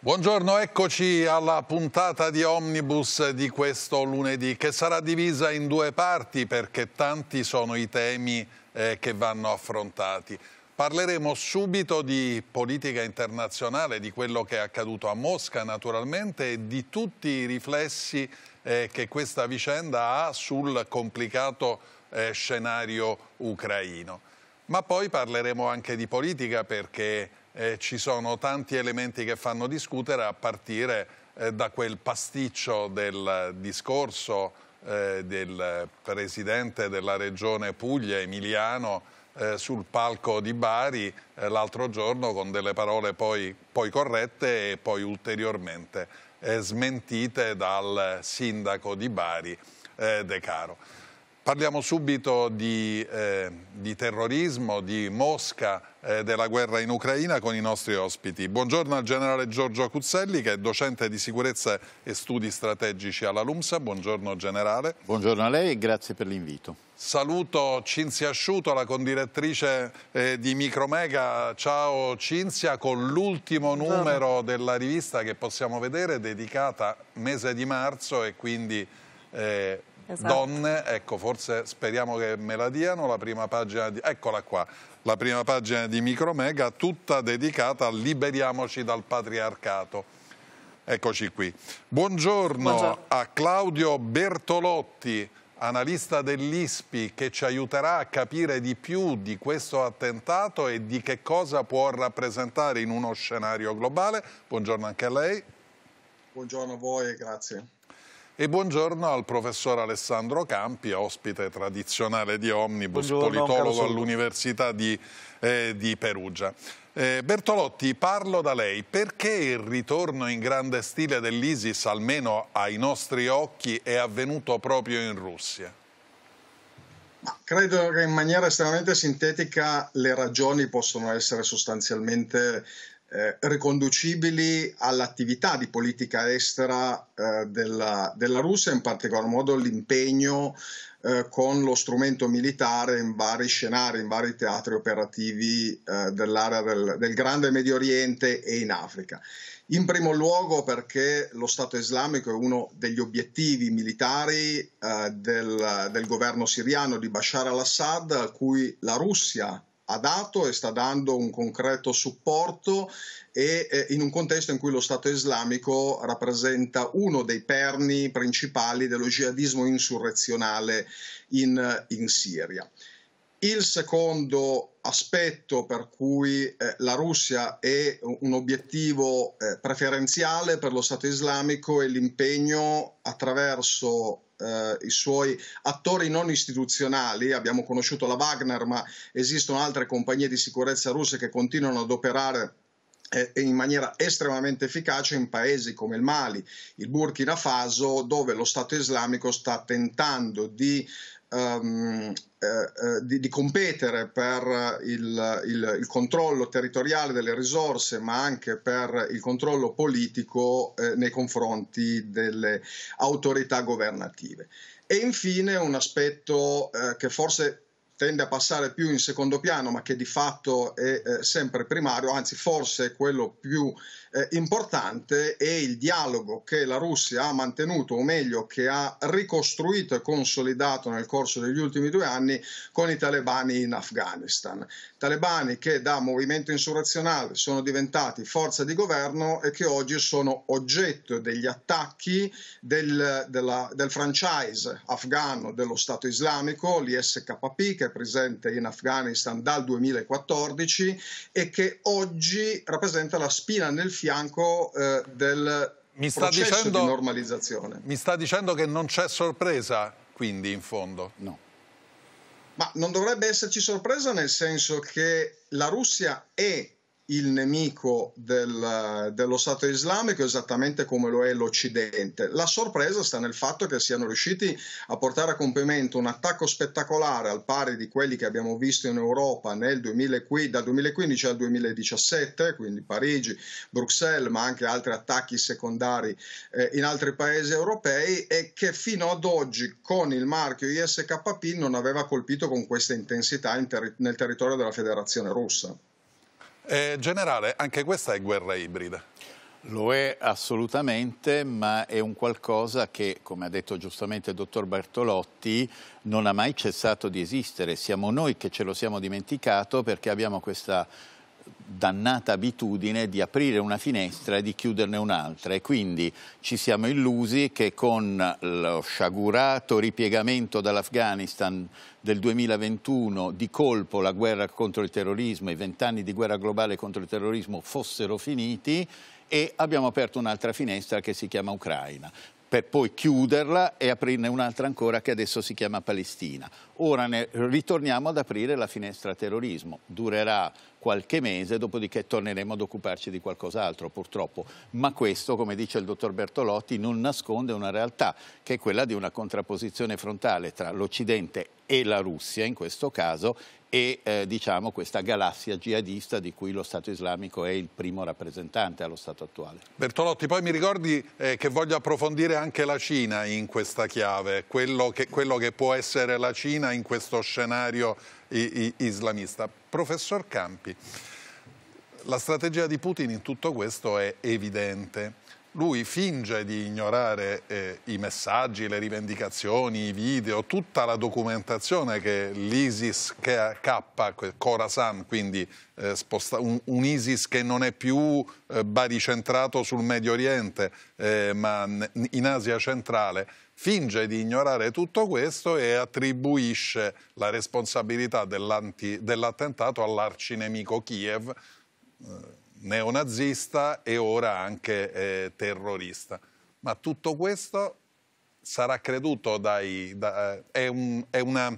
Buongiorno, eccoci alla puntata di Omnibus di questo lunedì che sarà divisa in due parti perché tanti sono i temi eh, che vanno affrontati. Parleremo subito di politica internazionale, di quello che è accaduto a Mosca naturalmente e di tutti i riflessi eh, che questa vicenda ha sul complicato eh, scenario ucraino. Ma poi parleremo anche di politica perché eh, ci sono tanti elementi che fanno discutere a partire eh, da quel pasticcio del discorso eh, del presidente della regione Puglia, Emiliano, eh, sul palco di Bari eh, l'altro giorno con delle parole poi, poi corrette e poi ulteriormente smentite dal sindaco di Bari, De Caro. Parliamo subito di, eh, di, terrorismo, di Mosca, eh, della guerra in Ucraina con i nostri ospiti. Buongiorno al generale Giorgio Acuzzelli che è docente di sicurezza e studi strategici alla LUMSA. Buongiorno generale. Buongiorno a lei e grazie per l'invito. Saluto Cinzia Asciuto, la condirettrice eh, di Micromega. Ciao Cinzia, con l'ultimo numero della rivista che possiamo vedere dedicata mese di marzo e quindi... Eh, esatto. donne, ecco forse speriamo che me la diano, la prima pagina, di, eccola qua, la prima pagina di Micromega tutta dedicata a Liberiamoci dal patriarcato. Eccoci qui. Buongiorno, Buongiorno, a Claudio Bertolotti, analista dell'ISPI, che ci aiuterà a capire di più di questo attentato e di che cosa può rappresentare in uno scenario globale. Buongiorno anche a lei. Buongiorno a voi e grazie. E buongiorno al professor Alessandro Campi, ospite tradizionale di Omnibus, buongiorno, politologo all'Università di, eh, di Perugia. Eh, Bertolotti, parlo da lei. Perché il ritorno in grande stile dell'ISIS, almeno ai nostri occhi, è avvenuto proprio in Russia? credo che in maniera estremamente sintetica le ragioni possono essere sostanzialmente eh, riconducibili all'attività di politica estera eh, della, della, Russia, in particolar modo l'impegno eh, con lo strumento militare in vari scenari, in vari teatri operativi eh, dell'area del, del, Grande Medio Oriente e in Africa. In primo luogo perché lo Stato islamico è uno degli obiettivi militari eh, del, del governo siriano di Bashar al-Assad, a cui la Russia ha dato e sta dando un concreto supporto e eh, in un contesto in cui lo Stato islamico rappresenta uno dei perni principali dello jihadismo insurrezionale in, in Siria. Il secondo aspetto per cui eh, la Russia è un obiettivo eh, preferenziale per lo Stato islamico è l'impegno attraverso eh, i suoi attori non istituzionali, abbiamo conosciuto la Wagner, ma esistono altre compagnie di sicurezza russe che continuano ad operare eh, in maniera estremamente efficace in paesi come il Mali, il Burkina Faso, dove lo Stato islamico sta tentando di um, eh, eh, di, di, competere per eh, il, il, il, controllo territoriale delle risorse, ma anche per il controllo politico eh, nei confronti delle autorità governative. E infine un aspetto eh, che forse tende a passare più in secondo piano, ma che di fatto è eh, sempre primario, anzi forse è quello più eh, importante, è il dialogo che la Russia ha mantenuto, o meglio che ha ricostruito e consolidato nel corso degli ultimi due anni con i talebani in Afghanistan. Talebani che da movimento insurrezionale sono diventati forza di governo e che oggi sono oggetto degli attacchi del, della, del franchise afghano dello Stato islamico, l'ISKP, che è presente in Afghanistan dal 2014 e che oggi rappresenta la spina nel fianco eh, del mi sta processo dicendo, di normalizzazione. Mi sta dicendo che non c'è sorpresa, quindi, in fondo? No. Ma non dovrebbe esserci sorpresa nel senso che la Russia è il nemico del, dello Stato islamico esattamente come lo è l'Occidente. La sorpresa sta nel fatto che siano riusciti a portare a compimento un attacco spettacolare al pari di quelli che abbiamo visto in Europa nel 2015, dal 2015 al 2017, quindi Parigi, Bruxelles, ma anche altri attacchi secondari eh, in altri paesi europei e che fino ad oggi con il marchio ISKP non aveva colpito con questa intensità in ter- nel territorio della Federazione russa. Eh, generale, anche questa è guerra ibrida. Lo è assolutamente, ma è un qualcosa che, come ha detto giustamente il dottor Bartolotti, non ha mai cessato di esistere. Siamo noi che ce lo siamo dimenticato perché abbiamo questa dannata abitudine di aprire una finestra e di chiuderne un'altra e quindi ci siamo illusi che con lo sciagurato ripiegamento dall'Afghanistan del 2021 di colpo la guerra contro il terrorismo, i vent'anni di guerra globale contro il terrorismo fossero finiti e abbiamo aperto un'altra finestra che si chiama Ucraina per poi chiuderla e aprirne un'altra ancora che adesso si chiama Palestina. Ora ritorniamo ad aprire la finestra terrorismo, durerà qualche mese, dopodiché torneremo ad occuparci di qualcos'altro purtroppo, ma questo, come dice il dottor Bertolotti, non nasconde una realtà che è quella di una contrapposizione frontale tra l'Occidente e la Russia in questo caso e eh, diciamo questa galassia jihadista di cui lo Stato islamico è il primo rappresentante allo Stato attuale. Bertolotti, poi mi ricordi eh, che voglio approfondire anche la Cina in questa chiave, quello che, quello che può essere la Cina in questo scenario i, i, islamista. Professor Campi, la strategia di Putin in tutto questo è evidente lui finge di ignorare eh, i messaggi, le rivendicazioni, i video, tutta la documentazione che l'ISIS K, Khorasan, quindi eh, sposta, un, un, ISIS che non è più eh, baricentrato sul Medio Oriente, eh, ma in Asia centrale, finge di ignorare tutto questo e attribuisce la responsabilità dell'attentato all'arcinemico Kiev eh, neonazista e ora anche eh, terrorista. Ma tutto questo sarà creduto dai... Da, eh, è, un, è una,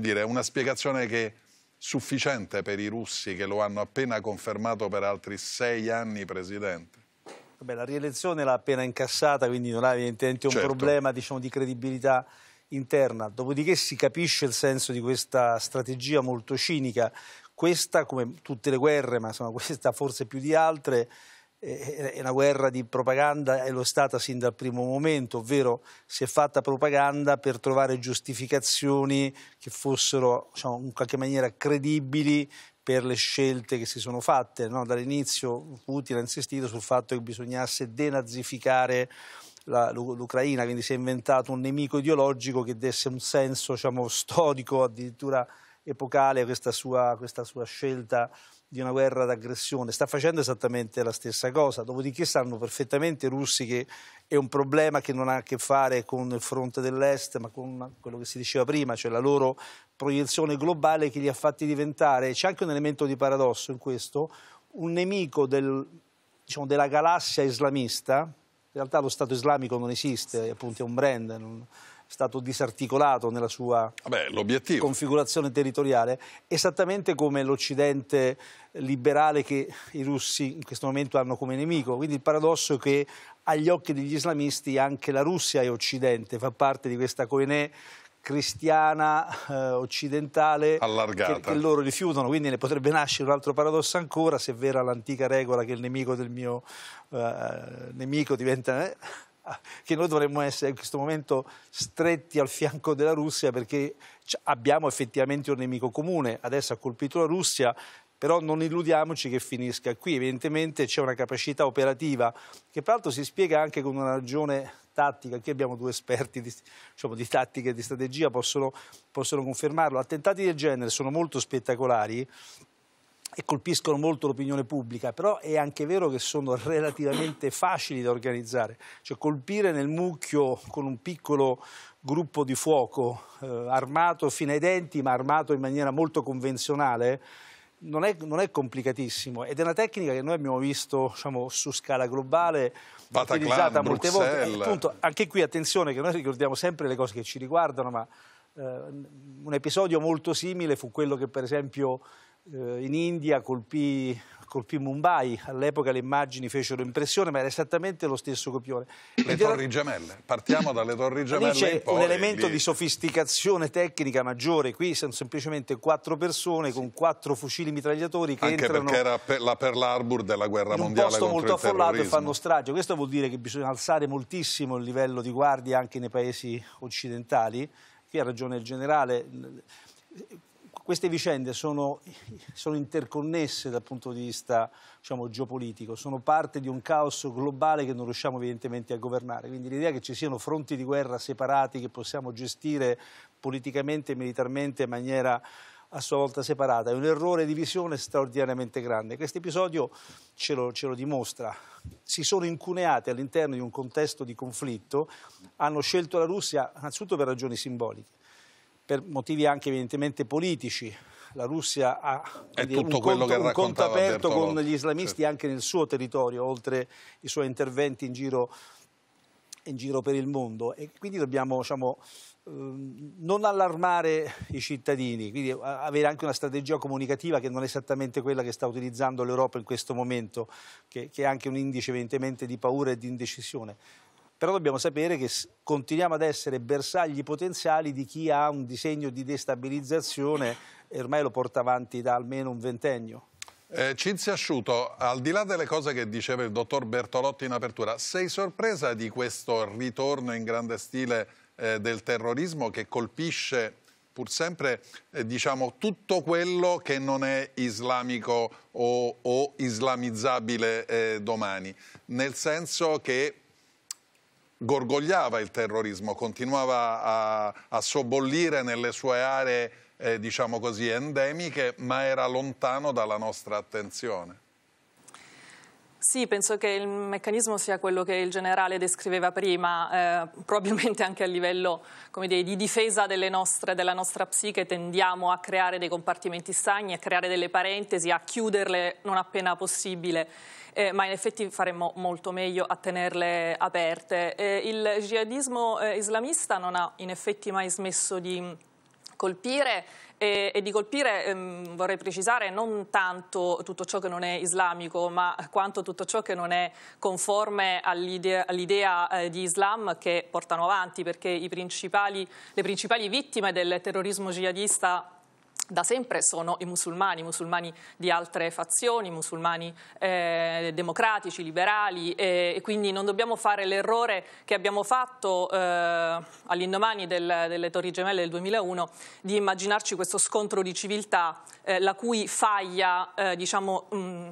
dire, una spiegazione che sufficiente per i russi che lo hanno appena confermato per altri sei anni presidente? Vabbè, la rielezione l'ha appena incassata, quindi non ha evidentemente un certo. problema diciamo, di credibilità interna. Dopodiché si capisce il senso di questa strategia molto cinica questa, come tutte le guerre, ma insomma, questa forse più di altre, è una guerra di propaganda e lo è stata sin dal primo momento, ovvero si è fatta propaganda per trovare giustificazioni che fossero diciamo, in qualche maniera credibili per le scelte che si sono fatte. No? Dall'inizio Putin ha insistito sul fatto che bisognasse denazificare l'Ucraina, quindi si è inventato un nemico ideologico che desse un senso diciamo, storico addirittura epocale questa sua, questa sua scelta di una guerra d'aggressione, sta facendo esattamente la stessa cosa, dopodiché sanno perfettamente i russi che è un problema che non ha a che fare con il fronte dell'est, ma con quello che si diceva prima, cioè la loro proiezione globale che li ha fatti diventare, c'è anche un elemento di paradosso in questo, un nemico del, diciamo, della galassia islamista, in realtà lo Stato islamico non esiste, appunto è un brand, non stato disarticolato nella sua Vabbè, configurazione territoriale, esattamente come l'Occidente liberale che i russi in questo momento hanno come nemico. Quindi il paradosso è che agli occhi degli islamisti anche la Russia è Occidente, fa parte di questa coenè cristiana eh, occidentale che, che, loro rifiutano, quindi ne potrebbe nascere un altro paradosso ancora se è vera l'antica regola che il nemico del mio eh, nemico diventa... Eh che noi dovremmo essere in questo momento stretti al fianco della Russia perché abbiamo effettivamente un nemico comune. Adesso ha colpito la Russia, però non illudiamoci che finisca qui. Evidentemente c'è una capacità operativa che peraltro si spiega anche con una ragione tattica. Qui abbiamo due esperti di, diciamo, di tattica e di strategia, possono, possono confermarlo. Attentati del genere sono molto spettacolari e colpiscono molto l'opinione pubblica, però è anche vero che sono relativamente facili da organizzare, cioè colpire nel mucchio con un piccolo gruppo di fuoco eh, armato fino ai denti, ma armato in maniera molto convenzionale, non è, non è, complicatissimo ed è una tecnica che noi abbiamo visto diciamo, su scala globale Bataclan, utilizzata molte Bruxelles. volte. Appunto, anche qui attenzione che noi ricordiamo sempre le cose che ci riguardano, ma eh, un episodio molto simile fu quello che per esempio eh, in India colpì, colpì Mumbai, all'epoca le immagini fecero impressione, ma era esattamente lo stesso copione. Le Torri era... Gemelle, partiamo dalle Torri Gemelle. Lì c'è un elemento lì... di sofisticazione tecnica maggiore, qui sono semplicemente quattro persone con quattro fucili mitragliatori che Anche entrano... Anche perché era la Pearl Harbor della guerra mondiale contro posto molto affollato e fanno strage. Questo vuol dire che bisogna alzare moltissimo il livello di guardia anche nei paesi occidentali. Qui ha ragione il generale queste vicende sono, sono, interconnesse dal punto di vista diciamo, geopolitico, sono parte di un caos globale che non riusciamo evidentemente a governare. Quindi l'idea che ci siano fronti di guerra separati che possiamo gestire politicamente e militarmente in maniera a sua volta separata è un errore di visione straordinariamente grande. Questo episodio ce lo, ce lo dimostra. Si sono incuneati all'interno di un contesto di conflitto, hanno scelto la Russia innanzitutto per ragioni simboliche per motivi anche evidentemente politici. La Russia ha dire, un, conto, un conto, aperto Bertolotto. con gli islamisti certo. anche nel suo territorio, oltre i suoi interventi in giro, in giro per il mondo. E quindi dobbiamo diciamo, ehm, non allarmare i cittadini, quindi avere anche una strategia comunicativa che non è esattamente quella che sta utilizzando l'Europa in questo momento, che, che è anche un indice evidentemente di paura e di indecisione però dobbiamo sapere che continuiamo ad essere bersagli potenziali di chi ha un disegno di destabilizzazione e ormai lo porta avanti da almeno un ventennio. Eh, Cinzia Asciuto, al di là delle cose che diceva il dottor Bertolotti in apertura, sei sorpresa di questo ritorno in grande stile eh, del terrorismo che colpisce pur sempre eh, diciamo, tutto quello che non è islamico o, o islamizzabile eh, domani, nel senso che gorgogliava il terrorismo, continuava a, a sobbollire nelle sue aree, eh, diciamo così, endemiche, ma era lontano dalla nostra attenzione. Sì, penso che il meccanismo sia quello che il generale descriveva prima, eh, probabilmente anche a livello dire, di difesa nostre, della nostra psiche tendiamo a creare dei compartimenti stagni, a creare delle parentesi, a chiuderle non appena possibile. Eh, ma in effetti faremmo molto meglio a tenerle aperte. Eh, il jihadismo eh, islamista non ha in effetti mai smesso di colpire e, e di colpire ehm, vorrei precisare non tanto tutto ciò che non è islamico ma quanto tutto ciò che non è conforme all'idea, all'idea eh, di Islam che portano avanti perché principali, le principali vittime del terrorismo jihadista da sempre sono i musulmani, musulmani di altre fazioni, musulmani eh, democratici, liberali eh, e quindi non dobbiamo fare l'errore che abbiamo fatto eh, all'indomani del, delle Torri Gemelle del 2001 di immaginarci questo scontro di civiltà eh, la cui faglia eh, diciamo mh,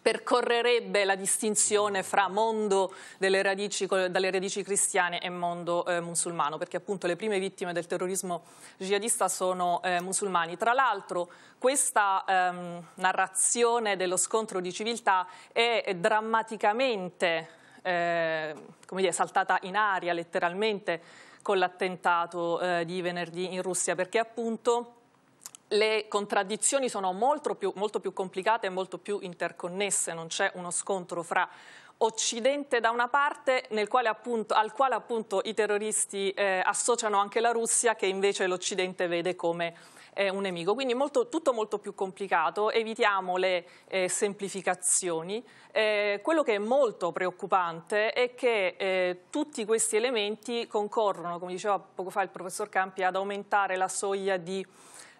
percorrerebbe la distinzione fra mondo radici, dalle radici cristiane e mondo eh, musulmano, perché appunto le prime vittime del terrorismo jihadista sono eh, musulmani. Tra l'altro questa ehm, narrazione dello scontro di civiltà è drammaticamente eh, dire, saltata in aria letteralmente con l'attentato eh, di venerdì in Russia, perché appunto le contraddizioni sono molto più, molto più complicate e molto più interconnesse, non c'è uno scontro fra Occidente da una parte quale appunto, al quale appunto i terroristi eh, associano anche la Russia che invece l'Occidente vede come eh, un nemico. Quindi molto, tutto molto più complicato, evitiamo le eh, semplificazioni. Eh, quello che è molto preoccupante è che eh, tutti questi elementi concorrono, come diceva poco fa il professor Campi, ad aumentare la soglia di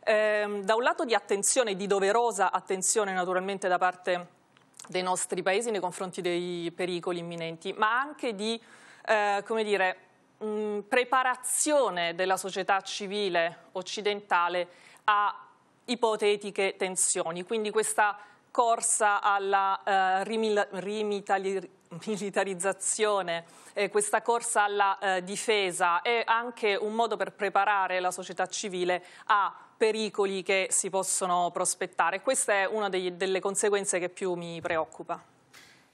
eh, da un lato di attenzione, di doverosa attenzione naturalmente da parte dei nostri paesi nei confronti dei pericoli imminenti, ma anche di, eh, come dire, mh, mm, preparazione della società civile occidentale a ipotetiche tensioni. Quindi questa corsa alla eh, rimilitarizzazione, eh, questa corsa alla eh, difesa è anche un modo per preparare la società civile a pericoli che si possono prospettare. Questa è una degli, delle conseguenze che più mi preoccupa.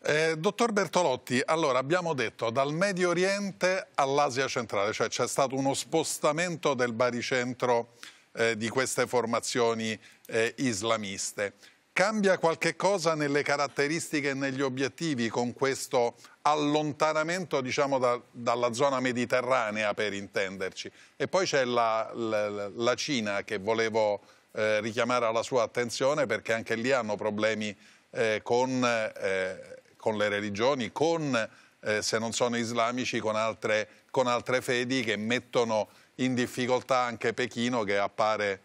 Eh, dottor Bertolotti, allora abbiamo detto dal Medio Oriente all'Asia centrale, cioè c'è stato uno spostamento del baricentro eh, di queste formazioni eh, islamiste. Cambia qualche cosa nelle caratteristiche e negli obiettivi con questo allontanamento diciamo, da, dalla zona mediterranea per intenderci? E poi c'è la, la, la, Cina che volevo eh, richiamare alla sua attenzione perché anche lì hanno problemi eh, con, eh, con, le religioni, con, eh, se non sono islamici, con altre, con altre fedi che mettono in difficoltà anche Pechino che appare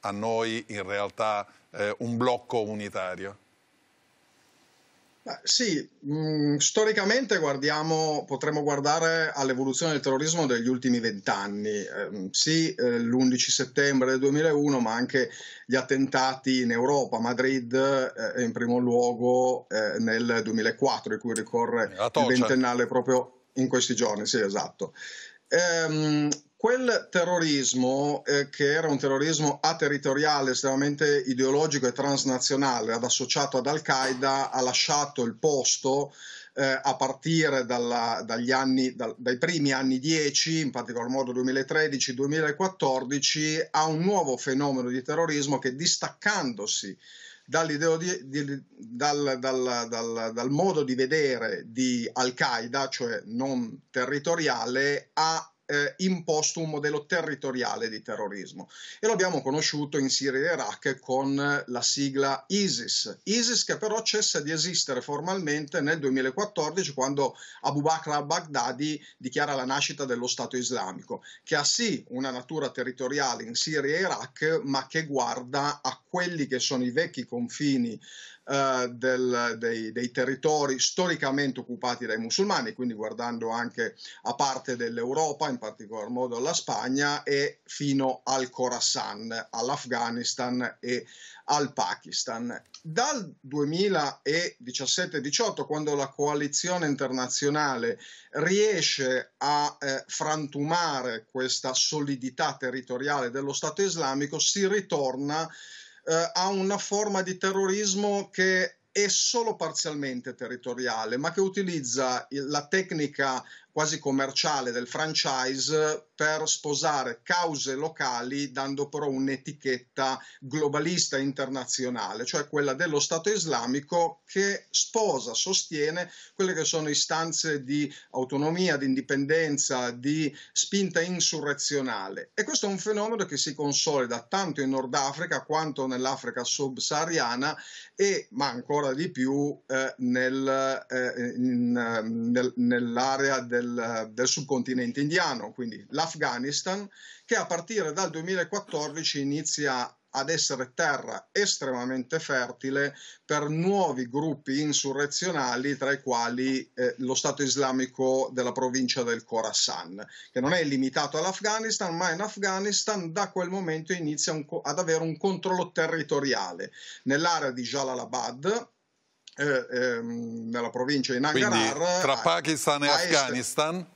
a noi in realtà eh, un blocco unitario? Sì, mh, mm, storicamente potremmo guardare all'evoluzione del terrorismo degli ultimi vent'anni. Eh, sì, eh, l'11 settembre del 2001, ma anche gli attentati in Europa, Madrid eh, in primo luogo eh, nel 2004, di cui ricorre il ventennale proprio in questi giorni. Sì, esatto. Ehm, quel terrorismo, eh, che era un terrorismo aterritoriale, estremamente ideologico e transnazionale, ad associato ad Al-Qaeda, ha lasciato il posto eh, a partire dalla, anni, dal, dai primi anni 10, in particolar modo 2013-2014, a un nuovo fenomeno di terrorismo che distaccandosi di, di, dal, dal, dal, dal modo di vedere di Al-Qaeda, cioè non territoriale, ha eh, imposto un modello territoriale di terrorismo e lo abbiamo conosciuto in Siria e Iraq con la sigla ISIS. ISIS che però cessa di esistere formalmente nel 2014 quando Abu Bakr al-Baghdadi dichiara la nascita dello Stato islamico, che ha sì una natura territoriale in Siria e Iraq, ma che guarda a quelli che sono i vecchi confini eh, del, dei, dei, territori storicamente occupati dai musulmani, quindi guardando anche a parte dell'Europa, in particolar modo alla Spagna, e fino al Khorasan, all'Afghanistan e al Pakistan. Dal 2017-18, quando la coalizione internazionale riesce a eh, frantumare questa solidità territoriale dello Stato islamico, si ritorna eh, ha una forma di terrorismo che è solo parzialmente territoriale, ma che utilizza la tecnica quasi commerciale del franchise per sposare cause locali dando però un'etichetta globalista internazionale, cioè quella dello Stato islamico che sposa, sostiene quelle che sono istanze di autonomia, di indipendenza, di spinta insurrezionale. E questo è un fenomeno che si consolida tanto in Nord Africa quanto nell'Africa subsahariana e, ma ancora di più, eh, nel, eh, in, nel, nell'area del del, del subcontinente indiano, quindi l'Afghanistan, che a partire dal 2014 inizia ad essere terra estremamente fertile per nuovi gruppi insurrezionali, tra i quali eh, lo Stato islamico della provincia del Khorasan, che non è limitato all'Afghanistan, ma in Afghanistan da quel momento inizia un, ad avere un controllo territoriale nell'area di Jalalabad, eh, ehm, nella provincia di Nangarhar. Quindi, tra Pakistan e Afghanistan? Est.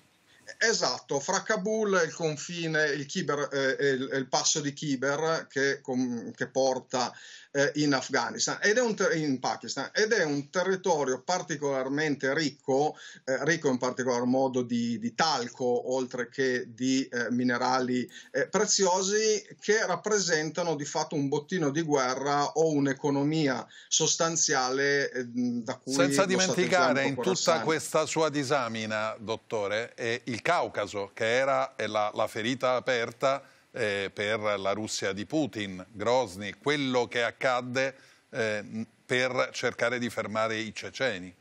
Esatto, fra Kabul e il confine, il, Kiber, eh, il, il passo di Kiber che, com, che porta eh, in Afghanistan ed è un ter- in Pakistan ed è un territorio particolarmente ricco, eh, ricco in particolar modo di, di talco oltre che di eh, minerali eh, preziosi che rappresentano di fatto un bottino di guerra o un'economia sostanziale eh, da cui senza dimenticare in tutta questa sua disamina, dottore, il Caucaso che era la, la ferita aperta eh, per la Russia di Putin, Grozny, quello che accadde eh, per cercare di fermare i ceceni.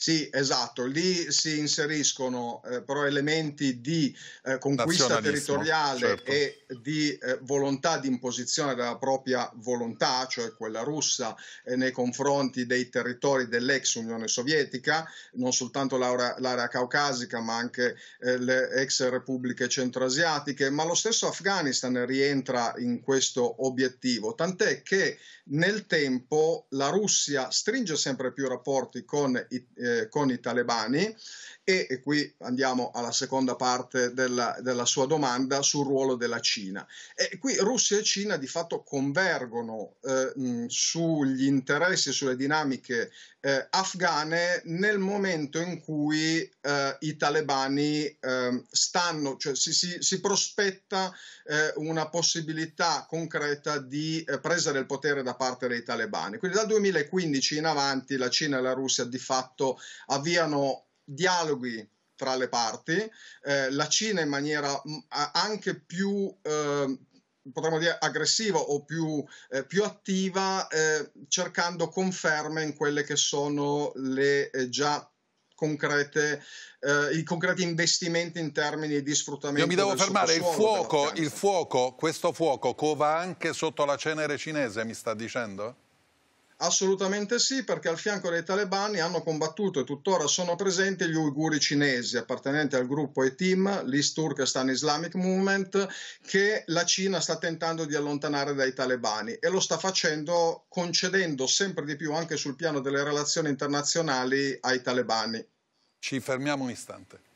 Sì, esatto, lì si inseriscono eh, però elementi di eh, conquista territoriale certo. e di eh, volontà di imposizione della propria volontà, cioè quella russa, eh, nei confronti dei territori dell'ex Unione Sovietica, non soltanto l'area, l'area caucasica ma anche eh, le ex repubbliche centroasiatiche, ma lo stesso Afghanistan rientra in questo obiettivo, tant'è che nel tempo la Russia stringe sempre più rapporti con i eh, eh, con i talebani e, e, qui andiamo alla seconda parte della, della, sua domanda sul ruolo della Cina. E qui Russia e Cina di fatto convergono eh, mh, sugli interessi e sulle dinamiche eh, afghane nel momento in cui eh, i talebani ehm, stanno, cioè si, si, si prospetta eh, una possibilità concreta di presa del potere da parte dei talebani. Quindi dal 2015 in avanti la Cina e la Russia di fatto avviano dialoghi tra le parti, eh, la Cina in maniera mm, anche più, eh, potremmo dire, aggressiva o più, eh, più attiva, eh, cercando conferme in quelle che sono le eh, già concrete, eh, i concreti investimenti in termini di sfruttamento. Io mi devo fermare, il fuoco, il fuoco, questo fuoco cova anche sotto la cenere cinese, mi sta dicendo? Assolutamente sì, perché al fianco dei talebani hanno combattuto e tuttora sono presenti gli uiguri cinesi appartenenti al gruppo ETIM, l'East Turkestan Islamic Movement, che la Cina sta tentando di allontanare dai talebani e lo sta facendo concedendo sempre di più anche sul piano delle relazioni internazionali ai talebani. Ci fermiamo un istante.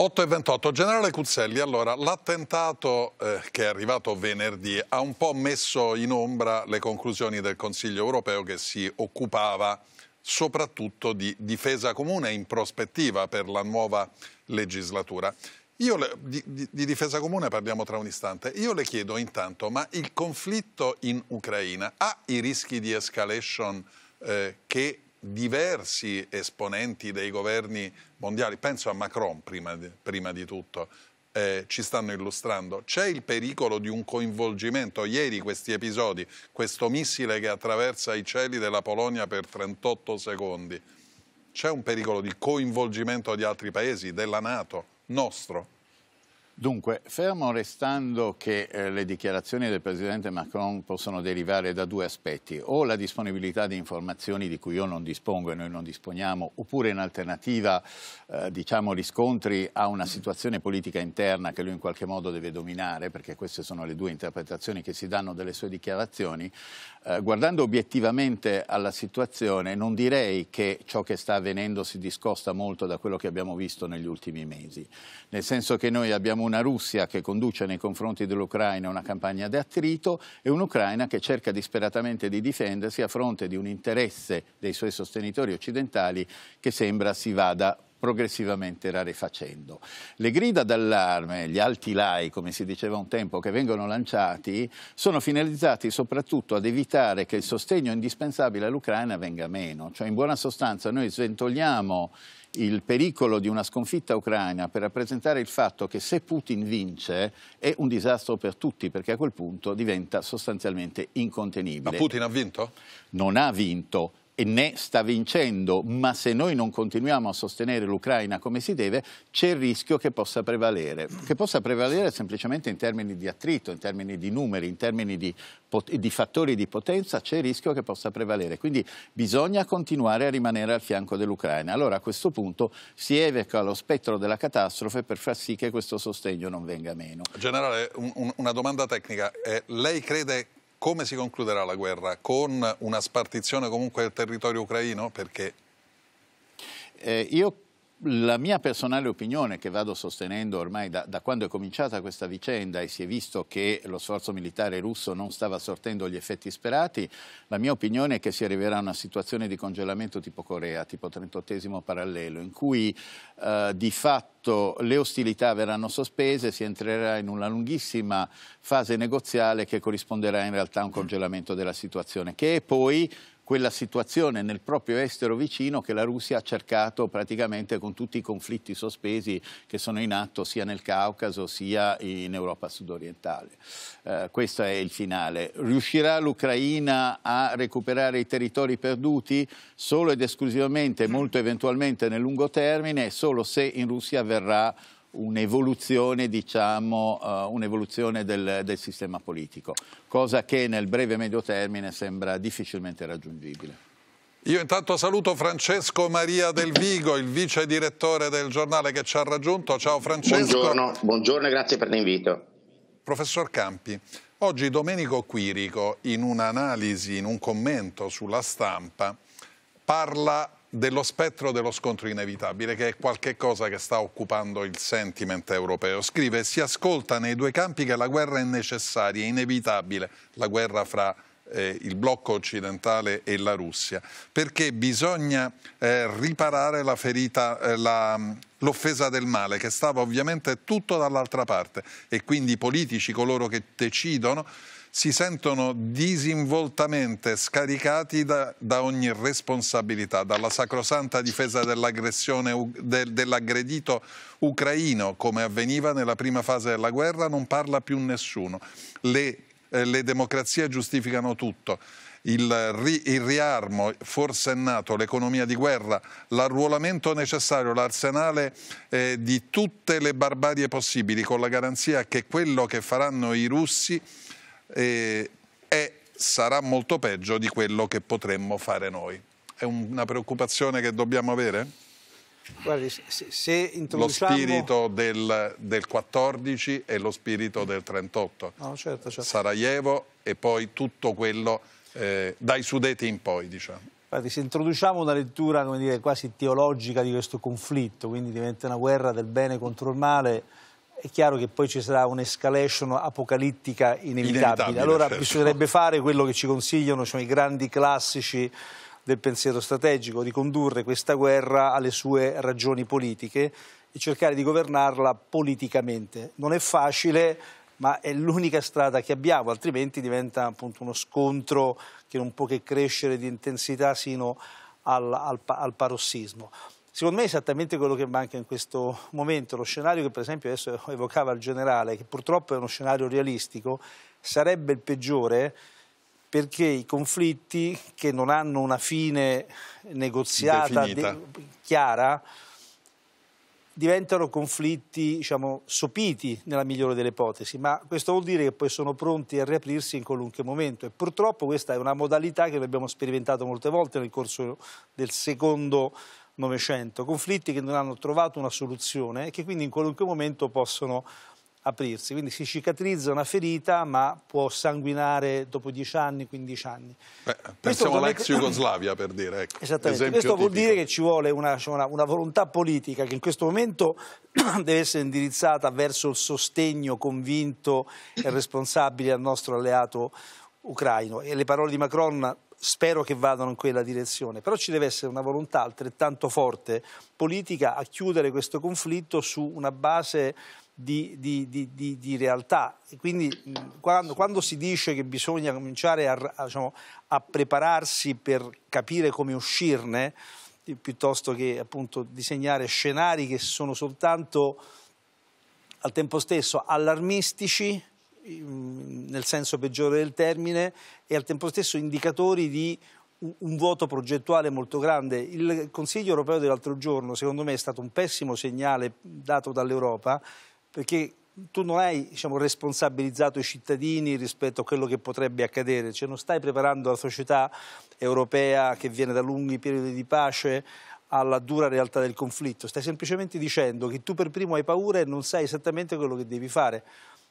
8 e 28. Generale Cuzzelli, allora, l'attentato eh, che è arrivato venerdì ha un po' messo in ombra le conclusioni del Consiglio europeo che si occupava soprattutto di difesa comune in prospettiva per la nuova legislatura. Io le, di, di, difesa comune parliamo tra un istante. Io le chiedo intanto, ma il conflitto in Ucraina ha i rischi di escalation eh, che diversi esponenti dei governi mondiali, penso a Macron prima di, prima di tutto, eh, ci stanno illustrando. C'è il pericolo di un coinvolgimento. Ieri questi episodi, questo missile che attraversa i cieli della Polonia per 38 secondi, c'è un pericolo di coinvolgimento di altri paesi, della Nato, nostro? Dunque, fermo restando che eh, le dichiarazioni del Presidente Macron possono derivare da due aspetti, o la disponibilità di informazioni di cui io non dispongo e noi non disponiamo, oppure in alternativa eh, diciamo riscontri a una situazione politica interna che lui in qualche modo deve dominare, perché queste sono le due interpretazioni che si danno delle sue dichiarazioni, eh, guardando obiettivamente alla situazione non direi che ciò che sta avvenendo si discosta molto da quello che abbiamo visto negli ultimi mesi, nel senso che noi abbiamo una Russia che conduce nei confronti dell'Ucraina una campagna di attrito e un'Ucraina che cerca disperatamente di difendersi a fronte di un interesse dei suoi sostenitori occidentali che sembra si vada progressivamente rarefacendo. Le grida d'allarme, gli alti lai, come si diceva un tempo, che vengono lanciati, sono finalizzati soprattutto ad evitare che il sostegno indispensabile all'Ucraina venga meno. Cioè, in buona sostanza, noi sventoliamo il pericolo di una sconfitta ucraina per rappresentare il fatto che se Putin vince è un disastro per tutti perché a quel punto diventa sostanzialmente incontenibile. Ma Putin ha vinto? Non ha vinto, e ne sta vincendo, ma se noi non continuiamo a sostenere l'Ucraina come si deve, c'è il rischio che possa prevalere, che possa prevalere semplicemente in termini di attrito, in termini di numeri, in termini di, di fattori di potenza, c'è il rischio che possa prevalere. Quindi bisogna continuare a rimanere al fianco dell'Ucraina. Allora a questo punto si evoca lo spettro della catastrofe per far sì che questo sostegno non venga meno. Generale, un, una domanda tecnica. Eh, lei crede come si concluderà la guerra? Con una spartizione comunque del territorio ucraino? Perché... Eh, io la mia personale opinione che vado sostenendo ormai da, da, quando è cominciata questa vicenda e si è visto che lo sforzo militare russo non stava sortendo gli effetti sperati, la mia opinione è che si arriverà a una situazione di congelamento tipo Corea, tipo 38 parallelo, in cui eh, di fatto le ostilità verranno sospese, si entrerà in una lunghissima fase negoziale che corrisponderà in realtà a un congelamento della situazione, che è poi quella situazione nel proprio estero vicino che la Russia ha cercato praticamente con tutti i conflitti sospesi che sono in atto sia nel Caucaso sia in Europa sudorientale. Eh, questo è il finale. Riuscirà l'Ucraina a recuperare i territori perduti solo ed esclusivamente, molto eventualmente nel lungo termine, solo se in Russia verrà un'evoluzione diciamo, uh, eh, un del, del, sistema politico, cosa che nel breve e medio termine sembra difficilmente raggiungibile. Io intanto saluto Francesco Maria Del Vigo, il vice direttore del giornale che ci ha raggiunto. Ciao Francesco. Buongiorno, buongiorno e grazie per l'invito. Professor Campi, oggi Domenico Quirico in un'analisi, in un commento sulla stampa, parla dello spettro dello scontro inevitabile, che è qualche cosa che sta occupando il sentiment europeo. Scrive, si ascolta nei due campi che la guerra è necessaria, è inevitabile, la guerra fra eh, il blocco occidentale e la Russia, perché bisogna eh, riparare eh, l'offesa eh, del male che stava ovviamente tutto dall'altra parte e quindi i politici, coloro che decidono, si sentono disinvoltamente scaricati da, da ogni responsabilità, dalla sacrosanta difesa dell'aggressione de, dell'aggredito ucraino, come avveniva nella prima fase della guerra, non parla più nessuno. Le, eh, le democrazie giustificano tutto. Il, ri, il, riarmo forsennato, l'economia di guerra, l'arruolamento necessario, l'arsenale eh, di tutte le barbarie possibili, con la garanzia che quello che faranno i russi eh, è, sarà molto peggio di quello che potremmo fare noi. È un, una preoccupazione che dobbiamo avere? Guardi, se, se introduciamo... Lo spirito del, del, 14 e lo spirito del 38. No, certo, certo. Sarajevo e poi tutto quello eh, dai sudeti in poi, diciamo. Guardi, se introduciamo una lettura dire, quasi teologica di questo conflitto, quindi diventa una guerra del bene contro il male, è chiaro che poi ci sarà un'escalation apocalittica inevitabile. inevitabile allora certo. bisognerebbe fare quello che ci consigliano cioè, i grandi classici del pensiero strategico, ricondurre questa guerra alle sue ragioni politiche e cercare di governarla politicamente. Non è facile, ma è l'unica strada che abbiamo, altrimenti diventa appunto uno scontro che non può che crescere di intensità sino al, al, al parossismo. Secondo me è esattamente quello che manca in questo momento. Lo scenario che per esempio adesso evocava il generale, che purtroppo è uno scenario realistico, sarebbe il peggiore perché i conflitti che non hanno una fine negoziata de, chiara diventano conflitti diciamo, sopiti nella migliore delle ipotesi, ma questo vuol dire che poi sono pronti a riaprirsi in qualunque momento e purtroppo questa è una modalità che noi abbiamo sperimentato molte volte nel corso del secondo Novecento, conflitti che non hanno trovato una soluzione e che quindi in qualunque momento possono aprirsi. Quindi si cicatrizza una ferita, ma può sanguinare dopo 10 anni, 15 anni. Beh, pensiamo all'ex Jugoslavia, per dire. Ecco. Esattamente. Questo vuol tipico. dire che ci vuole una, cioè una, una, volontà politica che in questo momento deve essere indirizzata verso il sostegno convinto e responsabile al nostro alleato ucraino. E le parole di Macron spero che vadano in quella direzione, però ci deve essere una volontà altrettanto forte politica a chiudere questo conflitto su una base di, di, di, di realtà. E quindi quando, quando, si dice che bisogna cominciare a, a, diciamo, a prepararsi per capire come uscirne, eh, piuttosto che appunto disegnare scenari che sono soltanto al tempo stesso allarmistici, nel senso peggiore del termine e al tempo stesso indicatori di un vuoto progettuale molto grande. Il Consiglio europeo dell'altro giorno, secondo me, è stato un pessimo segnale dato dall'Europa perché tu non hai diciamo, responsabilizzato i cittadini rispetto a quello che potrebbe accadere, cioè non stai preparando la società europea che viene da lunghi periodi di pace alla dura realtà del conflitto, stai semplicemente dicendo che tu per primo hai paura e non sai esattamente quello che devi fare.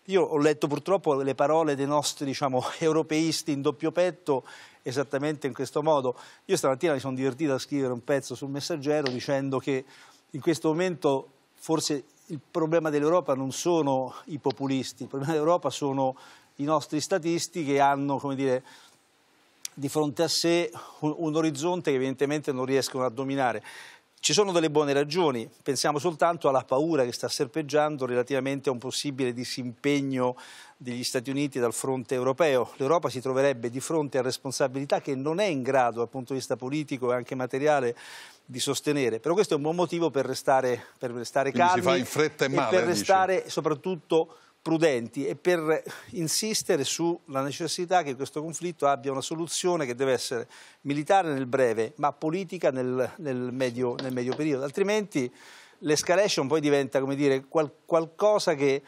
Io ho letto purtroppo le parole dei nostri diciamo, europeisti in doppio petto esattamente in questo modo. Io stamattina mi sono divertito a scrivere un pezzo sul messaggero dicendo che in questo momento forse il problema dell'Europa non sono i populisti, il problema dell'Europa sono i nostri statisti che hanno, come dire, di fronte a sé un, un orizzonte che evidentemente non riescono a dominare. Ci sono delle buone ragioni, pensiamo soltanto alla paura che sta serpeggiando relativamente a un possibile disimpegno degli Stati Uniti dal fronte europeo. L'Europa si troverebbe di fronte a responsabilità che non è in grado dal punto di vista politico e anche materiale di sostenere. Però questo è un buon motivo per restare, per restare calmi si fa in fretta e, male, e per restare dice. soprattutto prudenti e per insistere sulla necessità che questo conflitto abbia una soluzione che deve essere militare nel breve ma politica nel, nel, medio, nel medio, periodo, altrimenti l'escalation poi diventa come dire, qual, qualcosa che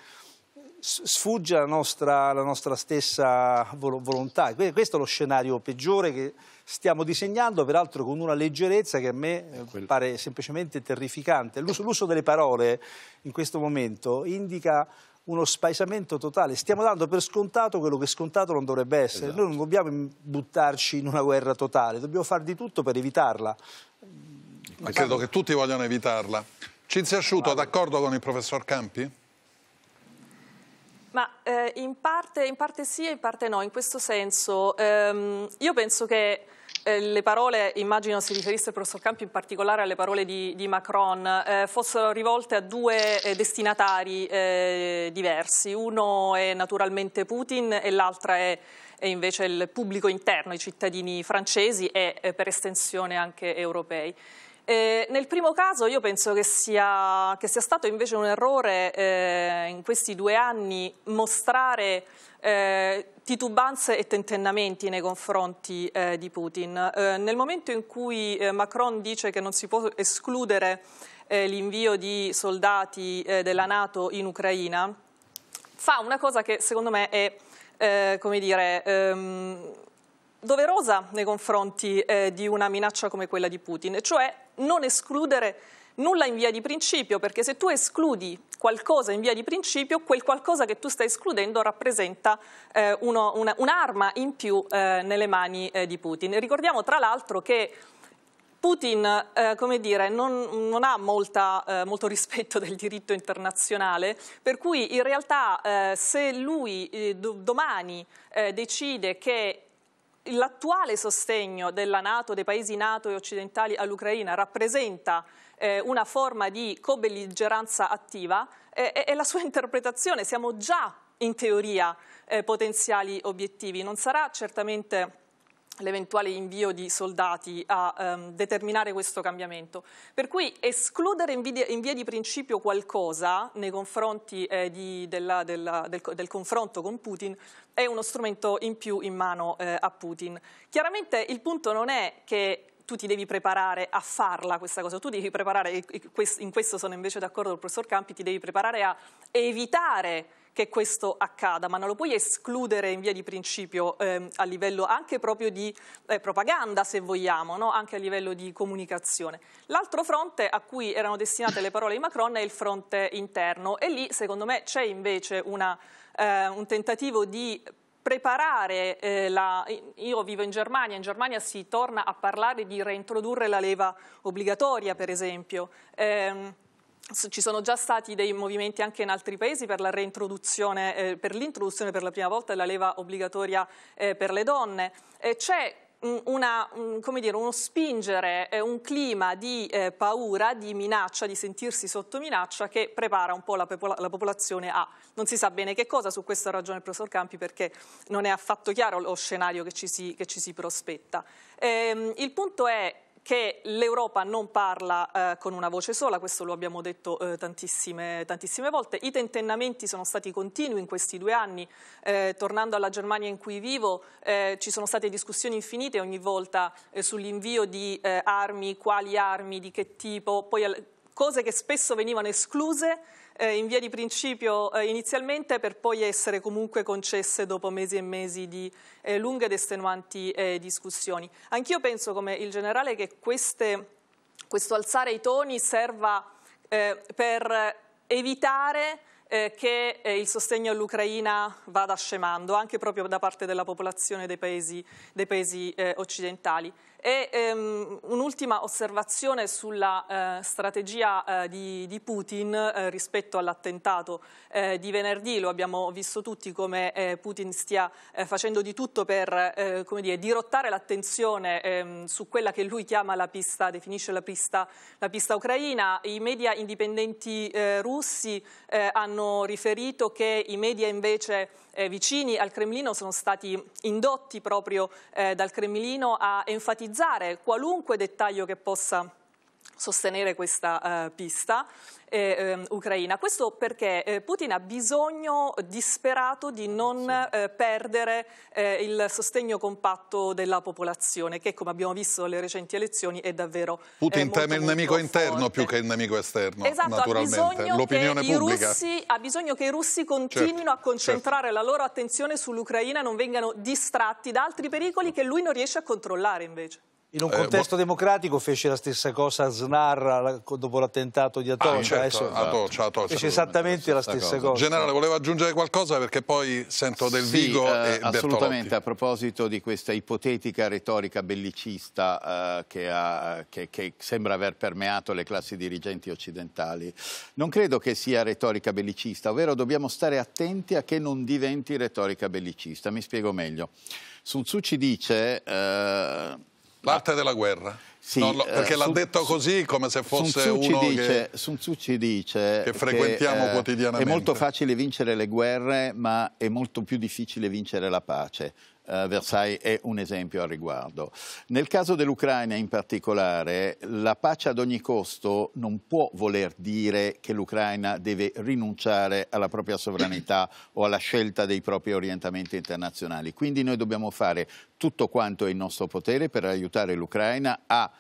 sfugge alla nostra, alla nostra stessa volontà. Questo è lo scenario peggiore che stiamo disegnando, peraltro con una leggerezza che a me eh, pare semplicemente terrificante. L'uso delle parole in questo momento indica uno spaesamento totale. Stiamo dando per scontato quello che scontato non dovrebbe essere. Esatto. Noi non dobbiamo buttarci in una guerra totale, dobbiamo fare di tutto per evitarla. Ma credo che tutti vogliano evitarla. Cinzia Asciuto, d'accordo con il professor Campi? Ma eh, in, parte, in, parte, sì e in parte no, in questo senso ehm, io penso che eh, le parole, immagino si riferisse il professor Campi in particolare alle parole di, di Macron, eh, fossero rivolte a due eh, destinatari eh, diversi. Uno è naturalmente Putin e l'altra è, è, invece il pubblico interno, i cittadini francesi e eh, per estensione anche europei. Eh, nel primo caso io penso che sia, che sia stato invece un errore eh, in questi due anni mostrare eh, titubanze e tentennamenti nei confronti eh, di Putin. Eh, nel momento in cui eh, Macron dice che non si può escludere eh, l'invio di soldati eh, della Nato in Ucraina, fa una cosa che secondo me è, come dire, ehm, doverosa nei confronti di una minaccia come quella di Putin, e cioè non escludere nulla in via di principio, perché se tu escludi qualcosa in via di principio, quel qualcosa che tu stai escludendo rappresenta eh, un'arma in più eh, nelle mani eh, di Putin. ricordiamo tra l'altro che Putin, eh, come dire, non, non ha molta, eh, molto rispetto del diritto internazionale, per cui in realtà eh, se lui domani decide che l'attuale sostegno della Nato, dei paesi Nato e occidentali all'Ucraina rappresenta eh, una forma di cobelligeranza attiva eh, è la sua interpretazione. Siamo già in teoria eh, potenziali obiettivi. Non sarà certamente l'eventuale invio di soldati a ehm, determinare questo cambiamento. Per cui escludere in via, in via di principio qualcosa nei confronti eh, di, della, della, del, del, confronto con Putin è uno strumento in più in mano eh, a Putin. Chiaramente il punto non è che tu ti devi preparare a farla questa cosa, tu devi preparare, in questo sono invece d'accordo con il professor Campi, ti devi preparare a evitare che questo accada, ma non lo puoi escludere in via di principio ehm, a livello anche proprio di eh, propaganda, se vogliamo, no? anche a livello di comunicazione. L'altro fronte a cui erano destinate le parole di Macron è il fronte interno e lì, secondo me, c'è invece una, eh, un tentativo di preparare, eh, la, io vivo in Germania, in Germania si torna a parlare di reintrodurre la leva obbligatoria per esempio, eh, ci sono già stati dei movimenti anche in altri paesi per, la l'introduzione eh, per, l'introduzione per la prima volta della leva obbligatoria eh, per le donne. c'è una, un, dire, uno spingere, eh, un clima di eh, paura, di minaccia, di sentirsi sotto minaccia che prepara un po' la, popola la, popolazione a non si sa bene che cosa, su questo ha ragione il professor Campi perché non è affatto chiaro lo scenario che ci si, che ci si prospetta. Ehm, il punto è che l'Europa non parla eh, con una voce sola, questo lo abbiamo detto eh, tantissime, tantissime, volte. I tentennamenti sono stati continui in questi due anni. Eh, tornando alla Germania in cui vivo, eh, ci sono state discussioni infinite ogni volta eh, sull'invio di eh, armi, quali armi, di che tipo, poi cose che spesso venivano escluse eh, in via di principio eh, inizialmente per poi essere comunque concesse dopo mesi e mesi di eh, lunghe ed estenuanti eh, discussioni. Anch'io penso come il generale che queste, questo alzare i toni serva eh, per evitare eh, che il sostegno all'Ucraina vada scemando anche proprio da parte della popolazione dei paesi, dei paesi occidentali. E ehm, un'ultima osservazione sulla eh, strategia eh, di, di, Putin eh, rispetto all'attentato eh, di venerdì. Lo abbiamo visto tutti come eh, Putin stia eh, facendo di tutto per dire, dirottare l'attenzione ehm, su quella che lui chiama la pista, definisce la pista, la pista ucraina. I media indipendenti russi hanno riferito che i media invece eh, vicini al Cremlino sono stati indotti proprio eh, dal Cremlino a enfatizzare qualunque dettaglio che possa sostenere questa uh, pista eh, eh, ucraina. Questo perché eh, Putin ha bisogno disperato di non sì. Eh, perdere eh, il sostegno compatto della popolazione, che come abbiamo visto alle recenti elezioni è davvero. Putin molto, teme il nemico interno più che il nemico esterno, esatto, naturalmente. L'opinione pubblica. Russi, ha bisogno che i russi certo, continuino certo, a concentrare certo. la loro attenzione sull'Ucraina e non vengano distratti da altri pericoli che lui non riesce a controllare invece. In un eh, contesto eh, democratico fece la stessa cosa Aznar dopo l'attentato di ah, Atocha. Ah, certo, Adesso, Atocha, Atocha, fece esattamente la stessa, cosa. cosa. Generale, volevo aggiungere qualcosa perché poi sento Del Vigo sì, eh, Assolutamente, a proposito di questa ipotetica retorica bellicista eh, che, ha, che, che, sembra aver permeato le classi dirigenti occidentali, non credo che sia retorica bellicista, ovvero dobbiamo stare attenti a che non diventi retorica bellicista. Mi spiego meglio. Sun Tzu ci dice eh, L'arte della guerra? Sì, no, eh, perché eh, l'ha detto così come se fosse Sun Tzu uno dice, che, Sun Tzu ci dice che frequentiamo che, eh, quotidianamente. È molto facile vincere le guerre, ma è molto più difficile vincere la pace eh, Versailles è un esempio al riguardo. Nel caso dell'Ucraina in particolare, la pace ad ogni costo non può voler dire che l'Ucraina deve rinunciare alla propria sovranità o alla scelta dei propri orientamenti internazionali. Quindi noi dobbiamo fare tutto quanto è in nostro potere per aiutare l'Ucraina a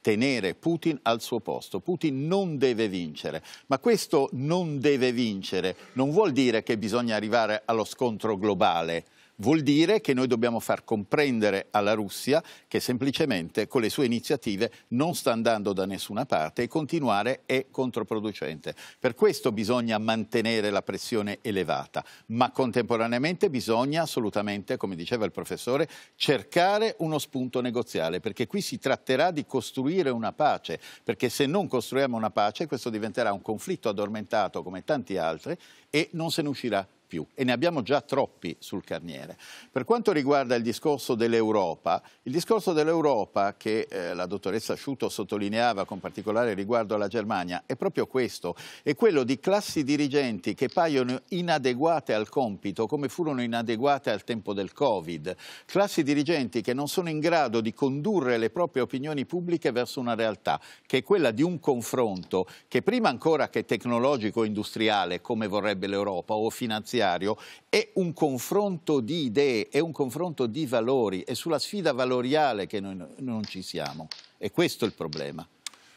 tenere Putin al suo posto. Putin non deve vincere, ma questo non deve vincere non vuol dire che bisogna arrivare allo scontro globale Vuol dire che noi dobbiamo far comprendere alla Russia che semplicemente con le sue iniziative non sta andando da nessuna parte e continuare è controproducente. Per questo bisogna mantenere la pressione elevata, ma contemporaneamente bisogna assolutamente, come diceva il professore, cercare uno spunto negoziale, perché qui si tratterà di costruire una pace, perché se non costruiamo una pace questo diventerà un conflitto addormentato come tanti altri e non se ne uscirà più e ne abbiamo già troppi sul carniere. Per quanto riguarda il discorso dell'Europa, il discorso dell'Europa che eh, la dottoressa Sciuto sottolineava con particolare riguardo alla Germania è proprio questo, è quello di classi dirigenti che paiono inadeguate al compito come furono inadeguate al tempo del Covid, classi dirigenti che non sono in grado di condurre le proprie opinioni pubbliche verso una realtà che è quella di un confronto che prima ancora che tecnologico-industriale come vorrebbe l'Europa o finanziario giudiziario è un confronto di idee, è un confronto di valori, è sulla sfida valoriale che noi non ci siamo. E questo è il problema.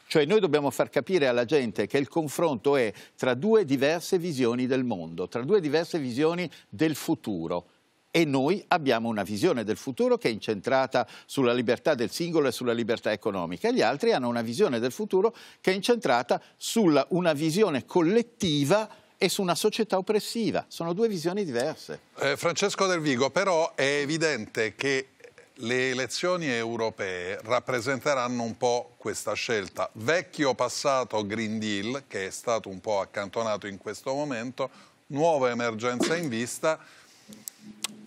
Cioè noi dobbiamo far capire alla gente che il confronto è tra due diverse visioni del mondo, tra due diverse visioni del futuro e noi abbiamo una visione del futuro che è incentrata sulla libertà del singolo e sulla libertà economica e gli altri hanno una visione del futuro che è incentrata su una visione collettiva e su una società oppressiva. Sono due visioni diverse. Eh, Francesco Del Vigo, però è evidente che le elezioni europee rappresenteranno un po' questa scelta. Vecchio passato Green Deal, che è stato un po' accantonato in questo momento, nuova emergenza in vista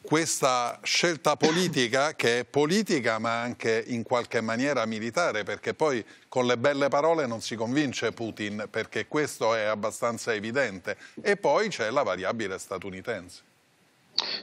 questa scelta politica che è politica ma anche in qualche maniera militare perché poi con le belle parole non si convince Putin perché questo è abbastanza evidente e poi c'è la variabile statunitense.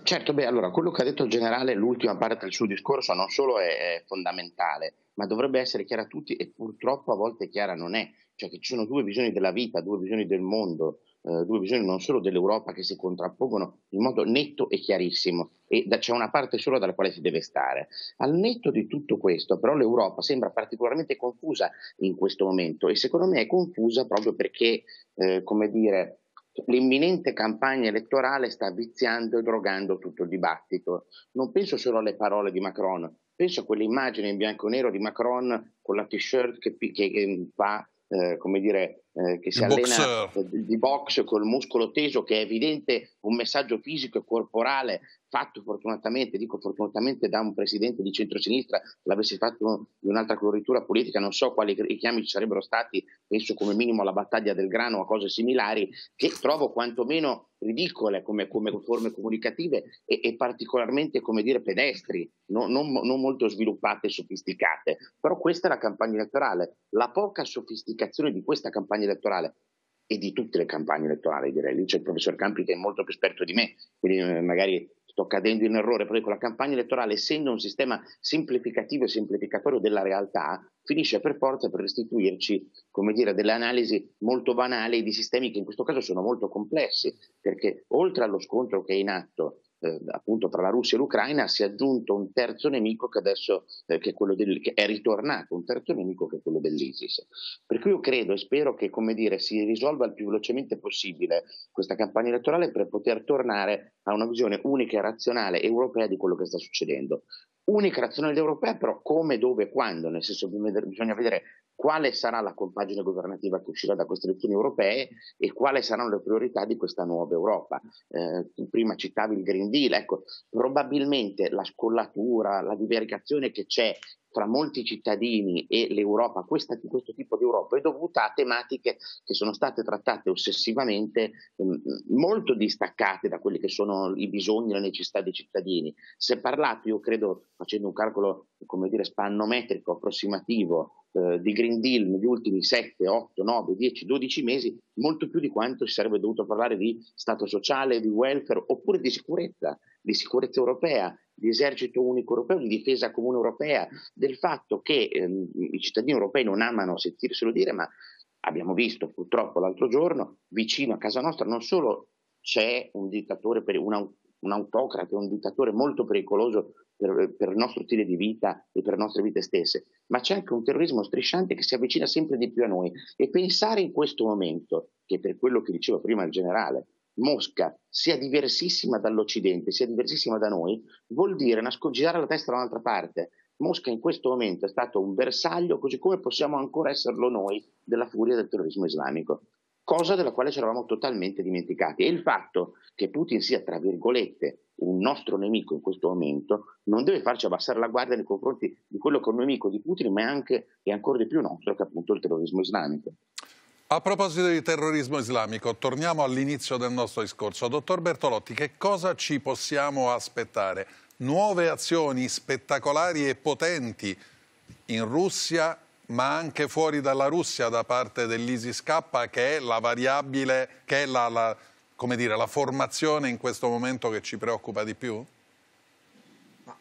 Certo, beh, allora quello che ha detto il generale, l'ultima parte del suo discorso non solo è fondamentale, ma dovrebbe essere chiara a tutti e purtroppo a volte chiara non è, cioè che ci sono due visioni della vita, due visioni del mondo, eh, due visioni non solo dell'Europa che si contrappongono in modo netto e chiarissimo e da, c'è una parte solo dalla quale si deve stare. Al netto di tutto questo però l'Europa sembra particolarmente confusa in questo momento e secondo me è confusa proprio perché, eh, come dire, L'imminente campagna elettorale sta viziando e drogando tutto il dibattito. Non penso solo alle parole di Macron, penso a quell'immagine in bianco e nero di Macron con la t-shirt che, che, che mm, fa, eh, come dire, eh, che si il allena boxer. Eh, di box col muscolo teso, che è evidente un messaggio fisico e corporale fatto fortunatamente, dico fortunatamente da un presidente di centrosinistra, l'avesse fatto di un'altra coloritura politica, non so quali richiami ci sarebbero stati, penso come minimo alla battaglia del grano o a cose similari, che trovo quantomeno ridicole come, come forme comunicative e, e, particolarmente, come dire, pedestri, no, non, non molto sviluppate e sofisticate. Però questa è la campagna elettorale. La poca sofisticazione di questa campagna campagna elettorale e di tutte le campagne elettorali, direi. Lì c'è il professor Campi che è molto più esperto di me, quindi eh, magari sto cadendo in errore, però la campagna elettorale, essendo un sistema semplificativo e semplificatorio della realtà, finisce per forza per restituirci, come dire, delle analisi molto banali di sistemi che in questo caso sono molto complessi, perché oltre allo scontro che è in atto eh, appunto tra la Russia e l'Ucraina si è aggiunto un terzo nemico che adesso eh, che è, quello del, che è ritornato, un terzo nemico che è quello dell'ISIS. Per cui io credo e spero che come dire, si risolva il più velocemente possibile questa campagna elettorale per poter tornare a una visione unica e razionale europea di quello che sta succedendo unica razionale europea, però come, dove, quando, nel senso bisogna vedere quale sarà la compagine governativa che uscirà da queste elezioni europee e quali saranno le priorità di questa nuova Europa. Eh, prima citavi il Green Deal, ecco, probabilmente la scollatura, la divergazione che c'è tra molti cittadini e l'Europa, questa, questo tipo di Europa, è dovuta a tematiche che sono state trattate ossessivamente ehm, molto distaccate da quelli che sono i bisogni e le necessità dei cittadini. Si è parlato, io credo, facendo un calcolo, come dire, spannometrico, approssimativo, eh, di Green Deal negli ultimi 7, 8, 9, 10, 12 mesi, molto più di quanto si sarebbe dovuto parlare di Stato sociale, di welfare oppure di sicurezza, di sicurezza europea, di esercito unico europeo, di difesa comune europea, del fatto che ehm, i cittadini europei non amano sentirselo dire, ma abbiamo visto purtroppo l'altro giorno, vicino a casa nostra non solo c'è un dittatore, per, un, un autocrate, un dittatore molto pericoloso per, per il nostro stile di vita e per le nostre vite stesse, ma c'è anche un terrorismo strisciante che si avvicina sempre di più a noi. E pensare in questo momento, che per quello che diceva prima il generale, Mosca sia diversissima dall'Occidente, sia diversissima da noi, vuol dire nascondere la testa da un'altra parte. Mosca in questo momento è stato un bersaglio, così come possiamo ancora esserlo noi, della furia del terrorismo islamico cosa della quale ci eravamo totalmente dimenticati. E il fatto che Putin sia, tra virgolette, un nostro nemico in questo momento non deve farci abbassare la guardia nei confronti di quello che è un nemico di Putin, ma è anche e ancora di più nostro, che è appunto il terrorismo islamico. A proposito di terrorismo islamico, torniamo all'inizio del nostro discorso. Dottor Bertolotti, che cosa ci possiamo aspettare? Nuove azioni spettacolari e potenti in Russia ma anche fuori dalla Russia da parte dell'ISIS K che è la variabile, che è la, la, dire, la formazione in questo momento che ci preoccupa di più?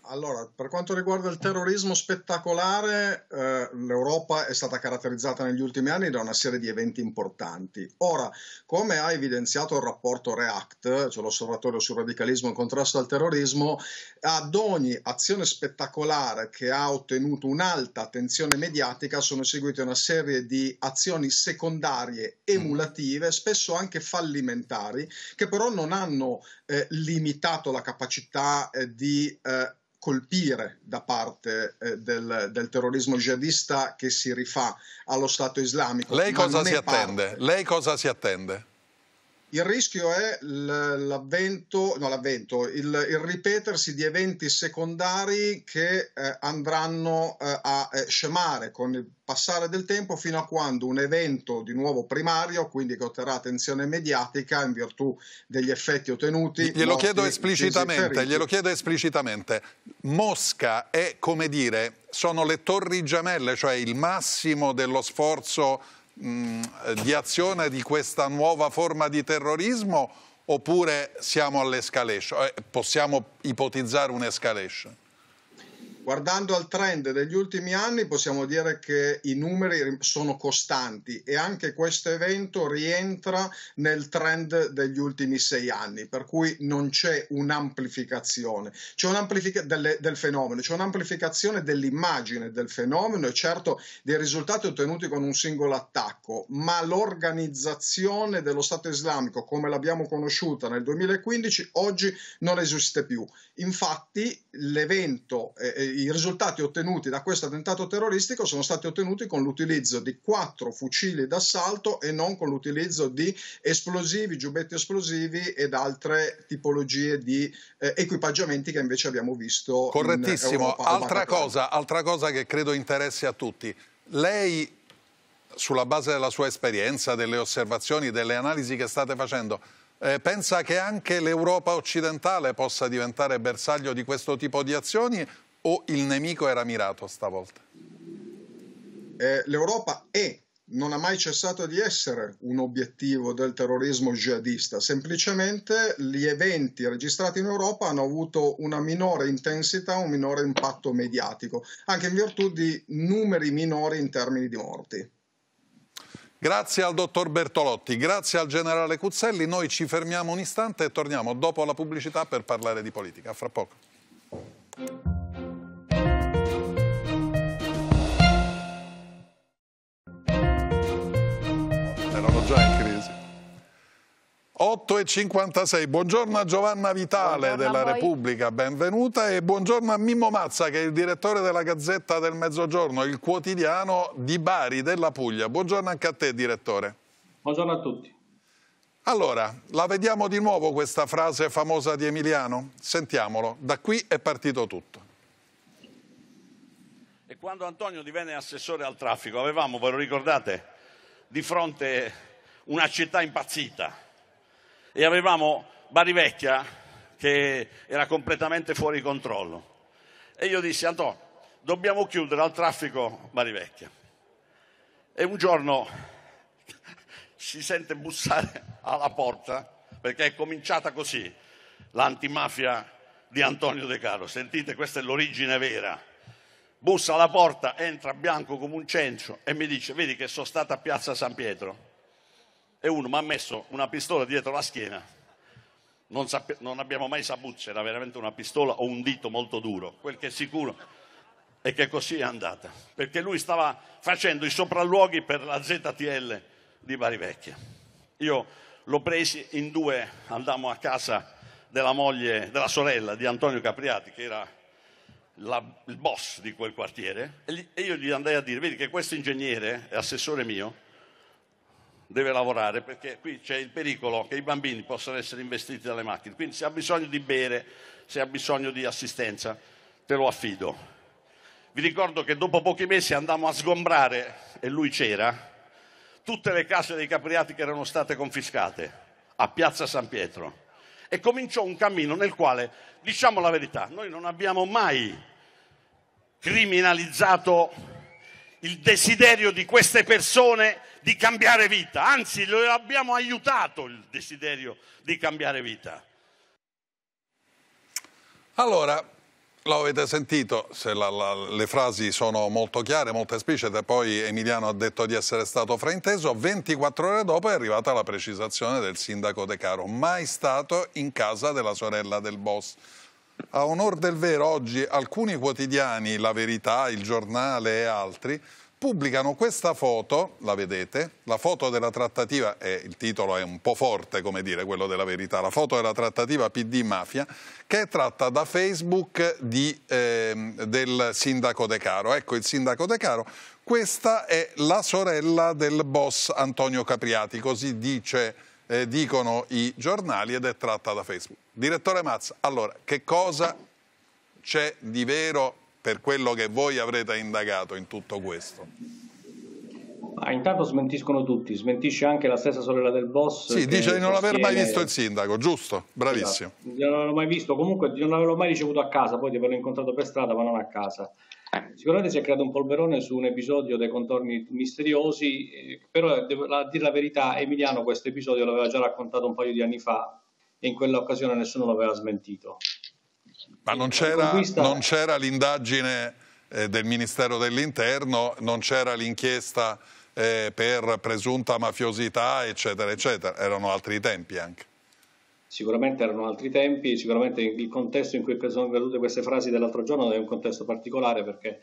Allora, per quanto riguarda il terrorismo spettacolare, eh, l'Europa è stata caratterizzata negli ultimi anni da una serie di eventi importanti. Ora, come ha evidenziato il rapporto REACT, cioè l'osservatorio sul radicalismo e contrasto al terrorismo, ad ogni azione spettacolare che ha ottenuto un'alta attenzione mediatica sono seguite una serie di azioni secondarie emulative, spesso anche fallimentari, che però non hanno eh, limitato la capacità eh, di eh, colpire da parte eh, del, del, terrorismo jihadista che si rifà allo Stato islamico. Lei cosa si parte. attende? Lei cosa si attende? Il rischio è l'avvento, no, l'avvento il, il, ripetersi di eventi secondari che eh, andranno eh, a eh, scemare con il passare del tempo fino a quando un evento di nuovo primario, quindi che otterrà attenzione mediatica in virtù degli effetti ottenuti. Glielo, chiedo, esplicitamente, glielo chiedo esplicitamente, Mosca è come dire, sono le torri gemelle, cioè il massimo dello sforzo Mm, di azione di questa nuova forma di terrorismo oppure siamo all'escalation? Eh, possiamo ipotizzare un'escalation? Guardando al trend degli ultimi anni possiamo dire che i numeri sono costanti e anche questo evento rientra nel trend degli ultimi sei anni, per cui non c'è un'amplificazione un'amplific- del, del fenomeno, c'è un'amplificazione dell'immagine del fenomeno e certo dei risultati ottenuti con un singolo attacco, ma l'organizzazione dello Stato islamico come l'abbiamo conosciuta nel 2015 oggi non esiste più. Infatti l'evento... Eh, i risultati ottenuti da questo attentato terroristico sono stati ottenuti con l'utilizzo di quattro fucili d'assalto e non con l'utilizzo di esplosivi, giubbetti esplosivi ed altre tipologie di eh, equipaggiamenti che invece abbiamo visto. Correttissimo. Europa, altra, cosa, altra cosa che credo interessi a tutti. Lei, sulla base della sua esperienza, delle osservazioni, delle analisi che state facendo, eh, pensa che anche l'Europa occidentale possa diventare bersaglio di questo tipo di azioni o il nemico era mirato stavolta? Eh, L'Europa è non ha mai cessato di essere un obiettivo del terrorismo jihadista, semplicemente gli eventi registrati in Europa hanno avuto una minore intensità, un minore impatto mediatico, anche in virtù di numeri minori in termini di morti. Grazie al dottor Bertolotti, grazie al generale Cuzzelli, noi ci fermiamo un istante e torniamo dopo la pubblicità per parlare di politica. A fra poco. già in crisi. 8 e 56, buongiorno a Giovanna Vitale buongiorno della Repubblica, benvenuta e buongiorno a Mimmo Mazza che è il direttore della Gazzetta del Mezzogiorno, il quotidiano di Bari della Puglia. Buongiorno anche a te direttore. Buongiorno a tutti. Allora, la vediamo di nuovo questa frase famosa di Emiliano? Sentiamolo, da qui è partito tutto E quando Antonio divenne assessore al traffico avevamo, ve lo ricordate, di fronte una città impazzita e avevamo Barivecchia che era completamente fuori controllo. E io dissi, Antonio, dobbiamo chiudere al traffico Barivecchia. E un giorno si sente bussare alla porta, perché è cominciata così l'antimafia di Antonio De Caro. Sentite, questa è l'origine vera. Bussa alla porta, entra bianco come un cencio e mi dice, vedi che sono stata a Piazza San Pietro e uno mi ha messo una pistola dietro la schiena. Non, sape- non abbiamo mai saputo se era veramente una pistola o un dito molto duro, quel che è sicuro è che così è andata, perché lui stava facendo i sopralluoghi per la ZTL di Bari Vecchia. Io l'ho presi in due, andammo a casa della moglie, della sorella di Antonio Capriati, che era la, il boss di quel quartiere, e, gli, e io gli andai a dire, vedi che questo ingegnere è assessore mio, deve lavorare perché qui c'è il pericolo che i bambini possano essere investiti dalle macchine. Quindi se ha bisogno di bere, se ha bisogno di assistenza, te lo affido. Vi ricordo che dopo pochi mesi andammo a sgombrare, e lui c'era, tutte le case dei capriati che erano state confiscate a Piazza San Pietro e cominciò un cammino nel quale, diciamo la verità, noi non abbiamo mai criminalizzato il desiderio di queste persone di cambiare vita, anzi lo abbiamo aiutato il desiderio di cambiare vita. Allora, lo avete sentito, la, la, le frasi sono molto chiare, molto esplicite, poi Emiliano ha detto di essere stato frainteso, 24 ore dopo è arrivata la precisazione del sindaco De Caro, mai stato in casa della sorella del boss. A onor del vero oggi alcuni quotidiani, La Verità, Il Giornale e altri, pubblicano questa foto, la vedete, la foto della trattativa, eh, il titolo è un po' forte come dire quello della verità, la foto della trattativa PD-Mafia che è tratta da Facebook di, eh, del sindaco De Caro. Ecco il sindaco De Caro, questa è la sorella del boss Antonio Capriati, così dice, eh, dicono i giornali ed è tratta da Facebook. Direttore Mazza, allora che cosa c'è di vero per quello che voi avrete indagato in tutto questo? Ah, intanto smentiscono tutti, smentisce anche la stessa sorella del boss. Sì, dice di non aver mai visto il sindaco, giusto? Bravissimo. Esatto. Non l'avevo mai visto, comunque non l'avevo mai ricevuto a casa, poi di averlo incontrato per strada, ma non a casa. Sicuramente si è creato un polverone su un episodio dei contorni misteriosi, eh, però a dire la verità, Emiliano questo episodio l'aveva già raccontato un paio di anni fa e in quell'occasione nessuno l'aveva smentito. Ma non c'era, non c'era l'indagine eh, del Ministero dell'Interno, non c'era l'inchiesta eh, per presunta mafiosità, eccetera, eccetera. Erano altri tempi anche. Sicuramente erano altri tempi, sicuramente il contesto in cui sono cadute queste frasi dell'altro giorno è un contesto particolare perché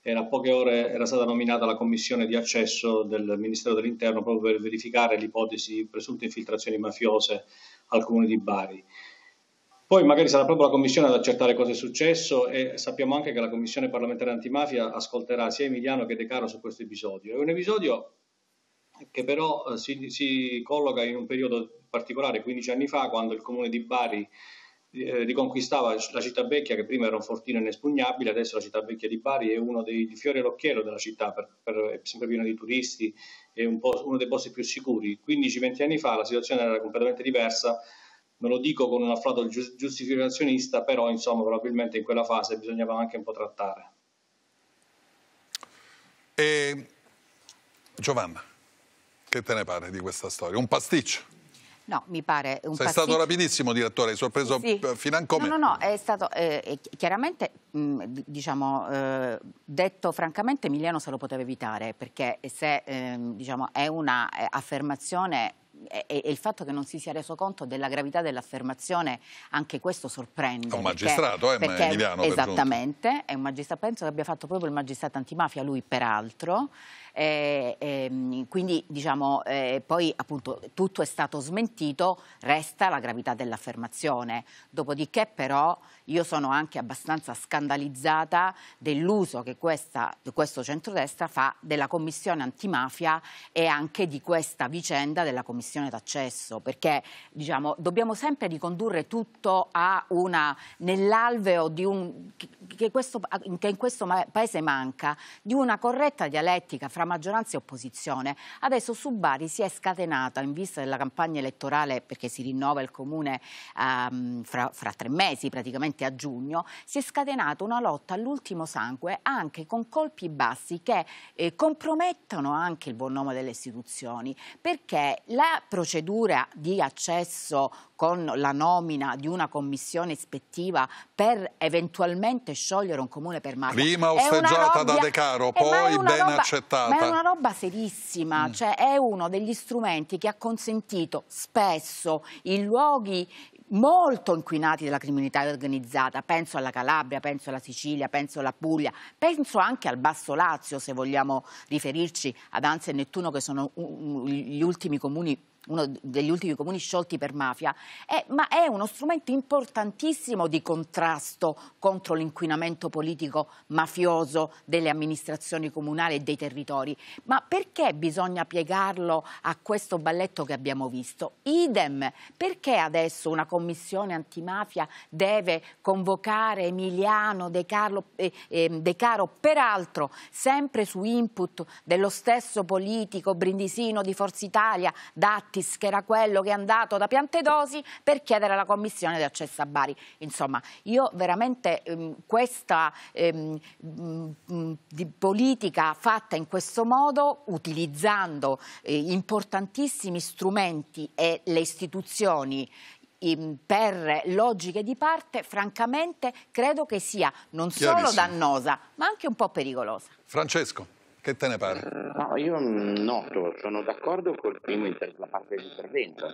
era poche ore era stata nominata la commissione di accesso del Ministero dell'Interno proprio per verificare l'ipotesi di presunte infiltrazioni mafiose al comune di Bari. Poi magari sarà proprio la Commissione ad accertare cosa è successo e sappiamo anche che la Commissione parlamentare antimafia ascolterà sia Emiliano che De Caro su questo episodio. È un episodio che però eh, si, si, colloca in un periodo particolare, 15 anni fa, quando il comune di Bari eh, riconquistava la città vecchia, che prima era un fortino inespugnabile, adesso la città vecchia di Bari è uno dei fiori all'occhiello della città, per, per, è sempre pieno di turisti, è un uno dei posti più sicuri. 15-20 anni fa la situazione era completamente diversa non lo dico con un afflato giustificazionista, però insomma probabilmente in quella fase bisognava anche un po' trattare. E... Giovanna, che te ne pare di questa storia? Un pasticcio? No, mi pare un Sei pasticcio. stato rapidissimo, direttore, hai sorpreso sì. fino a come? No, no, no, è stato eh, chiaramente, mh, diciamo, eh, detto francamente, Emiliano se lo poteva evitare, perché se eh, diciamo, è un'affermazione eh, e, e, il fatto che non si sia reso conto della gravità dell'affermazione, anche questo sorprende. È un magistrato, perché, eh, perché, Emiliano. Esattamente, è un magistrato, penso che abbia fatto proprio il magistrato antimafia, lui peraltro. Eh, eh, quindi diciamo, eh, poi appunto tutto è stato smentito, resta la gravità dell'affermazione. Dopodiché però io sono anche abbastanza scandalizzata dell'uso che questa, questo centrodestra fa della Commissione antimafia e anche di questa vicenda della Commissione d'accesso, perché diciamo, dobbiamo sempre ricondurre tutto nell'alveo che, questo, che in questo Paese manca, di una corretta dialettica fra maggioranza e opposizione. Adesso su Bari si è scatenata in vista della campagna elettorale, perché si rinnova il comune ehm, fra, fra tre mesi praticamente, Precisamente a giugno si è scatenata una lotta all'ultimo sangue anche con colpi bassi che eh, compromettono anche il buon nome delle istituzioni perché la procedura di accesso con la nomina di una commissione ispettiva per eventualmente sciogliere un comune per mafia. Prima osteggiata da De Caro, eh, poi ben roba... accettata. Ma è una roba serissima, mm. cioè è uno degli strumenti che ha consentito spesso in luoghi molto inquinati dalla criminalità organizzata, penso alla Calabria, penso alla Sicilia, penso alla Puglia, penso anche al Basso Lazio se vogliamo riferirci ad Anzi e Nettuno che sono gli ultimi comuni uno degli ultimi comuni sciolti per mafia, è, eh, ma è uno strumento importantissimo di contrasto contro l'inquinamento politico mafioso delle amministrazioni comunali e dei territori. Ma perché bisogna piegarlo a questo balletto che abbiamo visto? Idem, perché adesso una commissione antimafia deve convocare Emiliano De, Carlo, eh, eh, De Caro, peraltro sempre su input dello stesso politico brindisino di Forza Italia, dati Mattis, che era quello che è andato da Piantedosi per chiedere la commissione di accesso a Bari. Insomma, io veramente ehm, questa ehm, mh, politica fatta in questo modo, utilizzando eh, importantissimi strumenti e le istituzioni ehm, per logiche di parte, francamente credo che sia non solo dannosa, ma anche un po' pericolosa. Francesco. Che te ne pare? Eh, no, io noto, sono d'accordo con inter- la parte dell'intervento.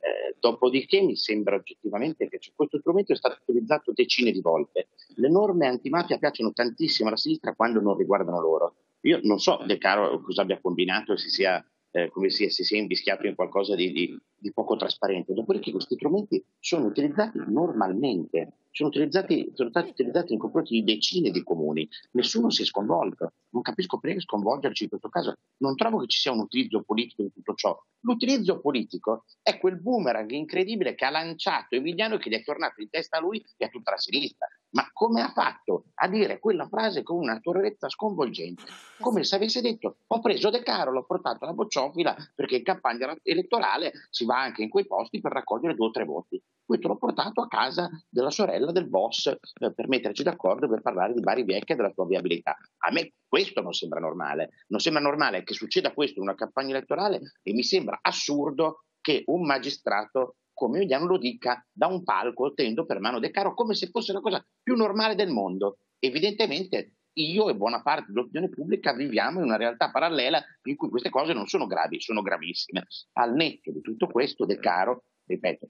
Eh, dopodiché mi sembra oggettivamente che questo strumento è stato utilizzato decine di volte. Le norme antimafia piacciono tantissimo alla sinistra quando non riguardano loro. Io non so De Caro cosa abbia combinato e si sia eh, come si, si, è invischiato in qualcosa di, di, di, poco trasparente. Dopodiché questi strumenti sono utilizzati normalmente, sono, utilizzati, sono stati utilizzati in confronto di decine di comuni, nessuno si è sconvolto, non capisco perché sconvolgerci in questo caso, non trovo che ci sia un utilizzo politico in tutto ciò. L'utilizzo politico è quel boomerang incredibile che ha lanciato Emiliano e che gli è tornato in testa a lui e a tutta la sinistra ma come ha fatto a dire quella frase con una naturalezza sconvolgente, eh come se avesse detto ho preso De Caro, l'ho portato alla bocciofila perché in campagna elettorale si va anche in quei posti per raccogliere due o tre voti. Questo l'ho portato a casa della sorella del boss eh, per metterci d'accordo per parlare di Bari Vecchia e della tua viabilità. A me questo non sembra normale, non sembra normale che succeda questo in una campagna elettorale e mi sembra assurdo che un magistrato come Emiliano lo dica da un palco tenendo per mano De Caro come se fosse la cosa più normale del mondo. Evidentemente io e buona parte dell'opinione pubblica viviamo in una realtà parallela in cui queste cose non sono gravi, sono gravissime. Al netto di tutto questo, De Caro, ripeto,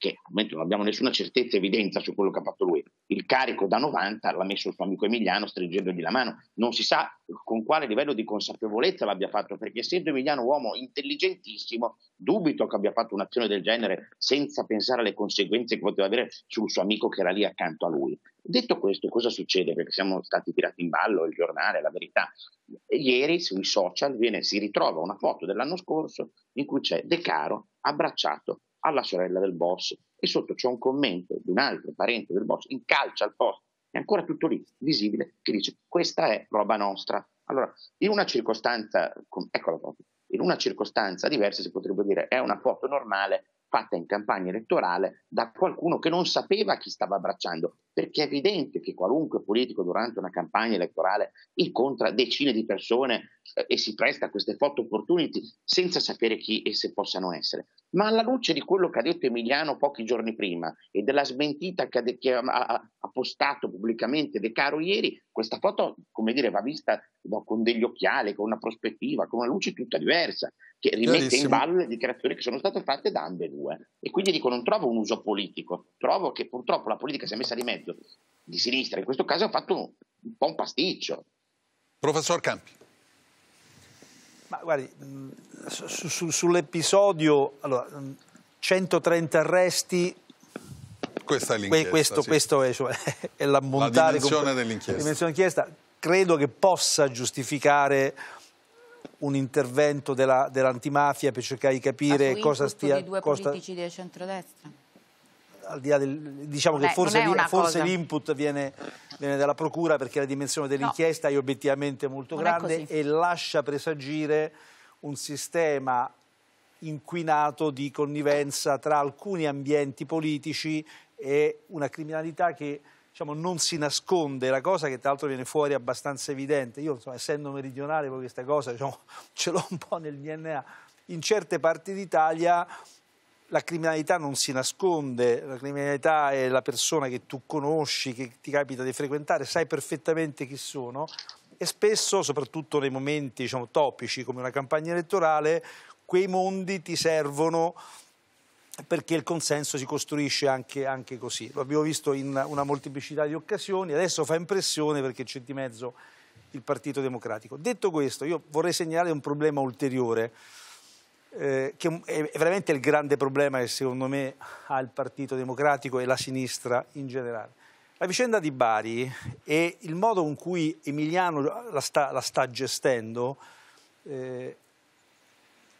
che al momento non abbiamo nessuna certezza e evidenza su quello che ha fatto lui, il carico da 90 l'ha messo il suo amico Emiliano stringendogli la mano, non si sa con quale livello di consapevolezza l'abbia fatto, perché essendo Emiliano uomo intelligentissimo, dubito che abbia fatto un'azione del genere senza pensare alle conseguenze che poteva avere sul suo amico che era lì accanto a lui. Detto questo, cosa succede? Perché siamo stati tirati in ballo il giornale, la verità. Ieri sui social viene, si ritrova una foto dell'anno scorso in cui c'è De Caro abbracciato alla sorella del boss e sotto c'è un commento di un altro parente del boss in calcio al posto, è ancora tutto lì, visibile, che dice questa è roba nostra. Allora, in una circostanza, eccola proprio, in una circostanza diversa si potrebbe dire è una foto normale fatta in campagna elettorale da qualcuno che non sapeva chi stava abbracciando, perché è evidente che qualunque politico durante una campagna elettorale incontra decine di persone eh, e si presta a queste foto opportunity senza sapere chi esse possano essere. Ma alla luce di quello che ha detto Emiliano pochi giorni prima e della smentita che ha, de- che ha, ha postato pubblicamente De Caro ieri, questa foto, come dire, va vista no, con degli occhiali, con una prospettiva, con una luce tutta diversa che rimette in ballo le dichiarazioni che sono state fatte da ambedue. E quindi dico non trovo un uso politico, trovo che purtroppo la politica si è messa di mezzo di sinistra, in questo caso ha fatto un, un po' un pasticcio. Professor Campi. Ma guardi, mm, su, su, sull'episodio, allora, 130 mm, arresti. Questa è l'inchiesta. Questo, sì. questo è, cioè, è l'ammontare. La dimensione dell'inchiesta. Credo che possa giustificare un intervento della, dell'antimafia per cercare di capire cosa stia... Ma due costa... politici del centrodestra? Al di là del, diciamo Beh, che forse, forse l'input viene, viene, dalla procura perché la dimensione dell'inchiesta no. è obiettivamente molto non grande e lascia presagire un sistema inquinato di connivenza tra alcuni ambienti politici e una criminalità che diciamo, non si nasconde la cosa che tra l'altro viene fuori abbastanza evidente. Io, insomma, essendo meridionale, poi questa cosa diciamo, ce l'ho un po' nel DNA. In certe parti d'Italia la criminalità non si nasconde, la criminalità è la persona che tu conosci, che ti capita di frequentare, sai perfettamente chi sono e spesso, soprattutto nei momenti diciamo, topici come una campagna elettorale, quei mondi ti servono perché il consenso si costruisce anche, anche così. Lo abbiamo visto in una molteplicità di occasioni, adesso fa impressione perché c'è di mezzo il Partito Democratico. Detto questo, io vorrei segnalare un problema ulteriore, eh, che è veramente il grande problema che secondo me ha il Partito Democratico e la sinistra in generale. La vicenda di Bari e il modo con cui Emiliano la sta, la sta gestendo eh,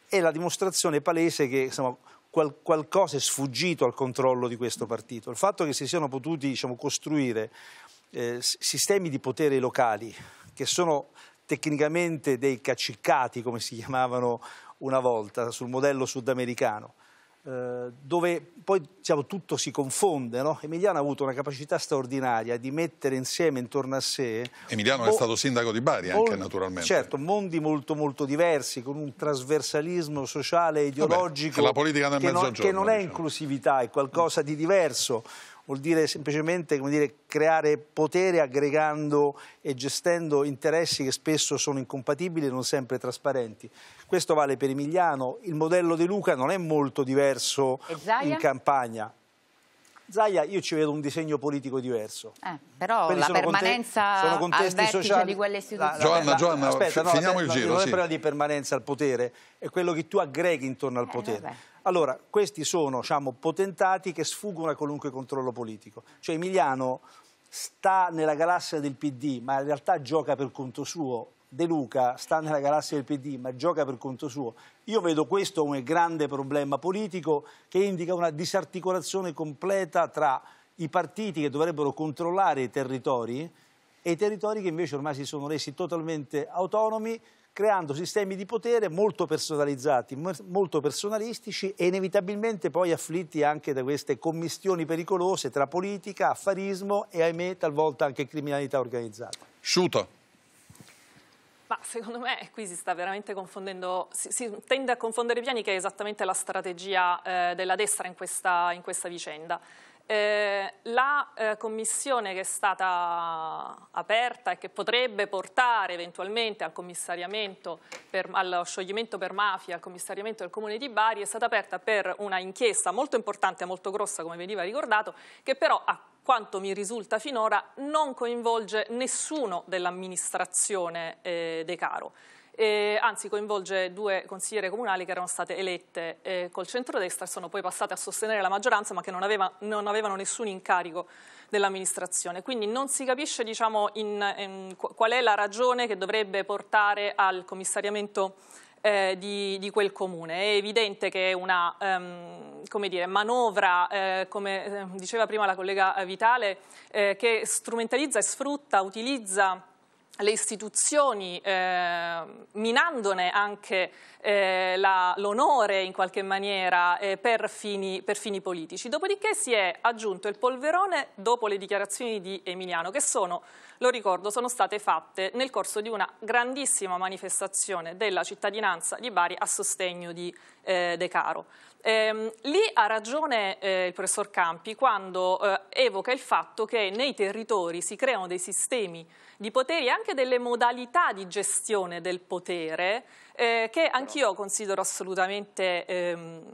è la dimostrazione palese che insomma, qual qualcosa è sfuggito al controllo di questo partito. Il fatto che si siano potuti diciamo, costruire eh, sistemi di potere locali che sono tecnicamente dei caciccati, come si chiamavano una volta, sul modello sudamericano, eh, dove poi diciamo, tutto si confonde. No? Emiliano ha avuto una capacità straordinaria di mettere insieme intorno a sé... Emiliano è stato sindaco di Bari anche naturalmente. Certo, mondi molto molto diversi, con un trasversalismo sociale e ideologico Vabbè, che, non, che non, è diciamo. inclusività, è qualcosa di diverso vuol dire semplicemente dire, creare potere aggregando e gestendo interessi che spesso sono incompatibili e non sempre trasparenti. Questo vale per Emiliano, il modello di Luca non è molto diverso in campagna. Zaia, io ci vedo un disegno politico diverso. Eh, però Quelli la sono permanenza sono contesti sociali. di quelle istituzioni. La, Giovanna, Giovanna, aspetta, no, finiamo aspetta, il giro. Non sì. problema di permanenza al potere, è quello che tu aggreghi intorno al eh, potere. Vabbè. Allora, questi sono diciamo, potentati che sfuggono a qualunque controllo politico. Cioè Emiliano sta nella galassia del PD, ma in realtà gioca per conto suo De Luca sta nella galassia del PD ma gioca per conto suo. Io vedo questo come grande problema politico che indica una disarticolazione completa tra i partiti che dovrebbero controllare i territori e i territori che invece ormai si sono resi totalmente autonomi creando sistemi di potere molto personalizzati, molto personalistici e inevitabilmente poi afflitti anche da queste commistioni pericolose tra politica, affarismo e ahimè talvolta anche criminalità organizzata. Sciuto. Ma secondo me qui si sta veramente confondendo, si, si, tende a confondere i piani che è esattamente la strategia eh, della destra in questa, in questa vicenda. Eh, la eh, commissione che è stata aperta e che potrebbe portare eventualmente al commissariamento, per, allo scioglimento per mafia, al commissariamento del comune di Bari, è stata aperta per una inchiesta molto importante, molto grossa come veniva ricordato, che però a quanto mi risulta finora non coinvolge nessuno dell'amministrazione eh, De Caro eh, anzi coinvolge due consigliere comunali che erano state elette eh, col centrodestra e sono poi passate a sostenere la maggioranza ma che non, aveva, non avevano nessun incarico dell'amministrazione. Quindi non si capisce diciamo, in, in, qual è la ragione che dovrebbe portare al commissariamento eh, di, di, quel comune. È evidente che è una ehm, come dire, manovra, eh, come eh, diceva prima la collega Vitale, eh, che strumentalizza e sfrutta, utilizza le istituzioni, eh, minandone anche eh, l'onore in qualche maniera eh, per, fini, per, fini, politici. Dopodiché si è aggiunto il polverone dopo le dichiarazioni di Emiliano, che sono, lo ricordo, sono state fatte nel corso di una grandissima manifestazione della cittadinanza di Bari a sostegno di eh, De Caro. Eh, lì ha ragione eh, il professor Campi quando eh, evoca il fatto che nei territori si creano dei sistemi di poteri e anche delle modalità di gestione del potere eh, che anch'io considero assolutamente... Ehm,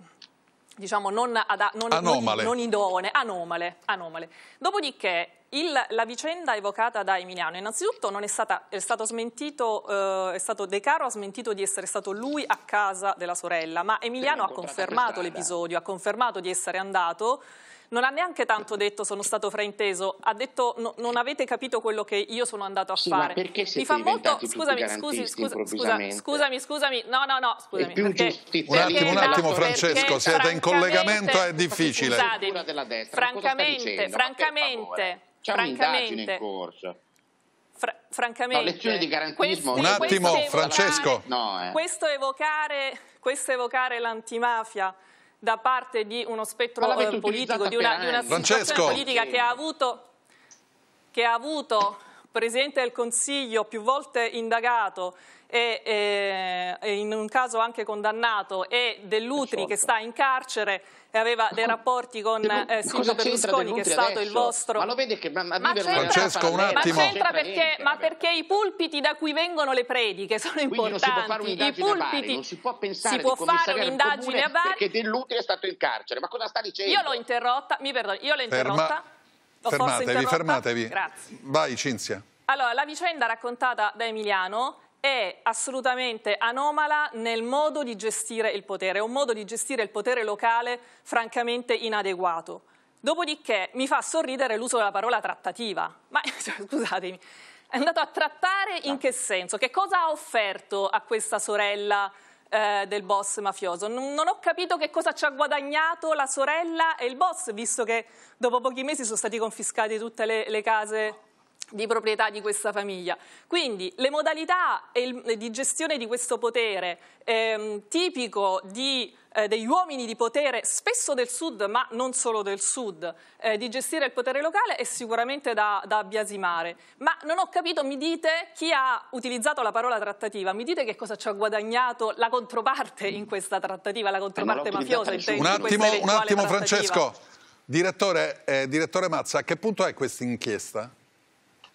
diciamo non, ada- non, anomale. non, non anomale, anomale. Dopodiché il, la vicenda evocata da Emiliano, innanzitutto non è, stata, è stato smentito, eh, è stato De Caro ha smentito di essere stato lui a casa della sorella, ma Emiliano ha confermato l'episodio, ha confermato di essere andato non ha neanche tanto detto sono stato frainteso, ha detto no, non avete capito quello che io sono andato a sì, fare. perché siete Mi fa molto scusami, scusi, scusami, scusami, scusami, no, no, no, scusami. Perché, un attimo, un attimo Francesco, siete in collegamento, è difficile. Scusate, francamente, francamente, francamente in corso. Fra francamente, no, questi, un attimo, questo Francesco. Evocare, no, eh. questo evocare, questo evocare l'antimafia da parte di uno spettro eh, politico, di una, di una eh, situazione politica che ha avuto, che ha avuto Presidente del Consiglio più volte indagato e, e, in un caso anche condannato e Dell'Utri che sta in carcere e aveva dei rapporti con eh, Silvio Berlusconi che è stato adesso? il vostro ma lo vede che ma, ma, Francesco un attimo ma c'entra perché, ma perché i pulpiti da cui vengono le prediche sono importanti i pulpiti non si può pensare si può fare un'indagine a Bari perché Dell'Utri è stato in carcere ma cosa sta dicendo? io l'ho interrotta mi perdono io l'ho interrotta Ferma, fermatevi fermatevi grazie vai Cinzia allora la vicenda raccontata da Emiliano è assolutamente anomala nel modo di gestire il potere, è un modo di gestire il potere locale francamente inadeguato. Dopodiché mi fa sorridere l'uso della parola trattativa, ma cioè, scusatemi, è andato a trattare in che senso? Che cosa ha offerto a questa sorella eh, del boss mafioso? Non, non ho capito che cosa ci ha guadagnato la sorella e il boss, visto che dopo pochi mesi sono stati confiscati tutte le, le case di proprietà di questa famiglia. Quindi le modalità di gestione di questo potere ehm, tipico di, eh, degli uomini di potere, spesso del sud ma non solo del sud, eh, di gestire il potere locale è sicuramente da, da biasimare. Ma non ho capito, mi dite chi ha utilizzato la parola trattativa, mi dite che cosa ci ha guadagnato la controparte in questa trattativa, la eh, controparte mafiosa. In un attimo, un attimo Francesco, direttore, eh, direttore Mazza, a che punto è questa inchiesta?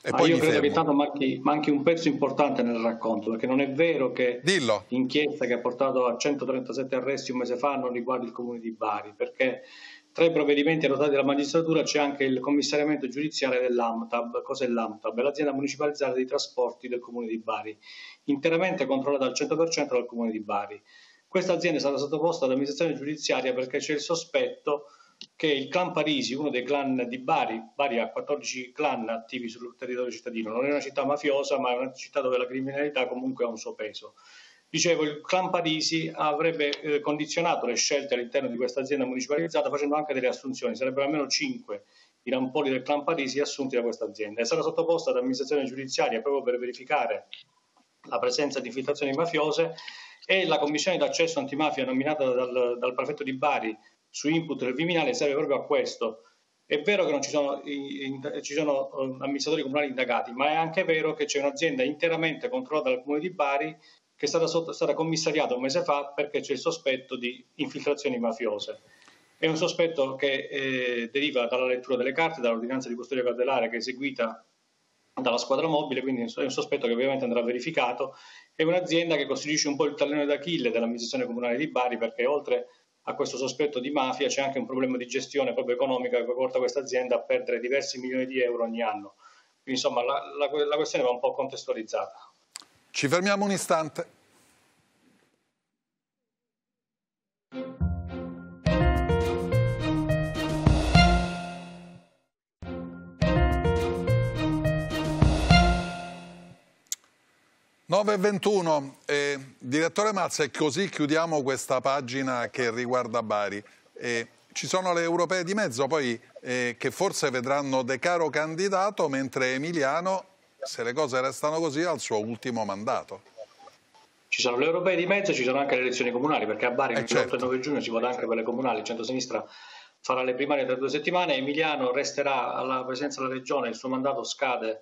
Ah, io credo fermo. che intanto manchi, manchi, un pezzo importante nel racconto, perché non è vero che Dillo. l'inchiesta che ha portato a 137 arresti un mese fa non riguarda il comune di Bari, perché tra i provvedimenti adottati dalla magistratura c'è anche il commissariamento giudiziario dell'AMTAB. Cos'è l'AMTAB? È l'azienda municipalizzata dei trasporti del comune di Bari, interamente controllata al 100% dal comune di Bari. Questa azienda è stata sottoposta all'amministrazione giudiziaria perché c'è il sospetto che il clan Parisi, uno dei clan di Bari, Bari ha 14 clan attivi sul territorio cittadino, non è una città mafiosa ma è una città dove la criminalità comunque ha un suo peso. Dicevo, il clan Parisi avrebbe eh, condizionato le scelte all'interno di questa azienda municipalizzata facendo anche delle assunzioni, sarebbero almeno 5 i rampoli del clan Parisi assunti da questa azienda È stata sottoposta all'amministrazione giudiziaria proprio per verificare la presenza di infiltrazioni mafiose e la commissione d'accesso antimafia nominata dal, dal prefetto di Bari su input del Viminale serve proprio a questo. È vero che non ci sono, ci sono um, amministratori comunali indagati, ma è anche vero che c'è un'azienda interamente controllata dal Comune di Bari che è stata, sotto, stata commissariata un mese fa perché c'è il sospetto di infiltrazioni mafiose. È un sospetto che eh, deriva dalla lettura delle carte, dall'ordinanza di custodia cautelare che è eseguita dalla squadra mobile, quindi è un sospetto che ovviamente andrà verificato. È un'azienda che costituisce un po' il tallone d'Achille dell'amministrazione comunale di Bari perché oltre a questo sospetto di mafia c'è anche un problema di gestione proprio economica che porta questa azienda a perdere diversi milioni di euro ogni anno. Quindi insomma la, la, la questione va un po' contestualizzata. Ci fermiamo un istante. 9 9.21, eh, direttore Mazza, e così chiudiamo questa pagina che riguarda Bari. Eh, ci sono le europee di mezzo poi eh, che forse vedranno De Caro candidato, mentre Emiliano, se le cose restano così, ha il suo ultimo mandato. Ci sono le europee di mezzo e ci sono anche le elezioni comunali, perché a Bari eh, il 18 certo. e 9 giugno si vota anche per le comunali, il centro-sinistra farà le primarie tra due settimane, Emiliano resterà alla presenza della regione, il suo mandato scade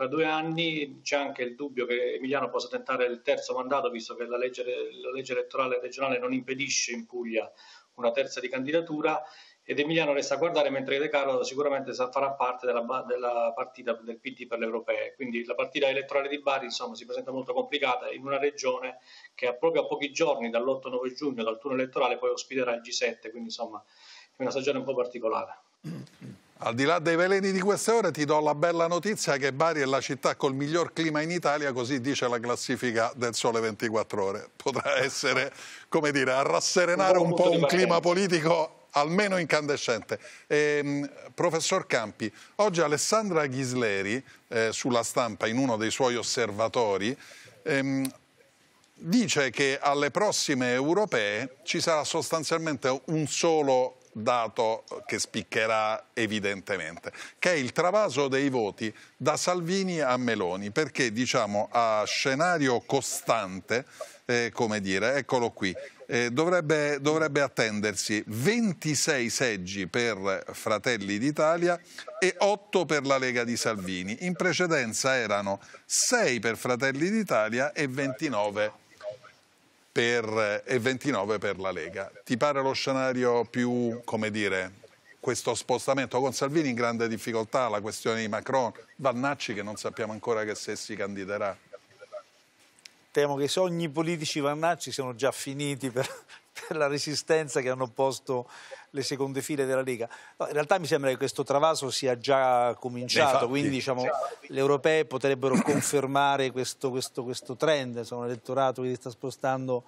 tra due anni c'è anche il dubbio che Emiliano possa tentare il terzo mandato, visto che la legge, la legge, elettorale regionale non impedisce in Puglia una terza di candidatura. Ed Emiliano resta a guardare mentre De Carlo sicuramente farà parte della, della partita del PD per le europee. Quindi la partita elettorale di Bari insomma, si presenta molto complicata in una regione che proprio a pochi giorni dall'8-9 giugno, dal turno elettorale, poi ospiterà il G7. Quindi insomma è una stagione un po' particolare. Al di là dei veleni di queste ore ti do la bella notizia che Bari è la città col miglior clima in Italia, così dice la classifica del Sole 24 Ore. Potrà essere, come dire, a rasserenare un, un po' un clima politico almeno incandescente. Eh, professor Campi, oggi Alessandra Ghisleri, eh, sulla stampa, in uno dei suoi osservatori, ehm, dice che alle prossime europee ci sarà sostanzialmente un solo dato che spiccherà evidentemente, che è il travaso dei voti da Salvini a Meloni, perché diciamo a scenario costante, eh, come dire, eccolo qui, eh, dovrebbe, dovrebbe, attendersi 26 seggi per Fratelli d'Italia e 8 per la Lega di Salvini. In precedenza erano 6 per Fratelli d'Italia e 29 per per, e 29 per la Lega. Ti pare lo scenario più, come dire, questo spostamento con Salvini in grande difficoltà, la questione di Macron, Vannacci che non sappiamo ancora che se si candiderà? Temo che i sogni politici Vannacci siano già finiti per la resistenza che hanno posto le seconde file della Lega. No, in realtà mi sembra che questo travaso sia già cominciato, Infatti, quindi diciamo, le europee potrebbero confermare questo, questo, questo trend, l'elettorato che si sta spostando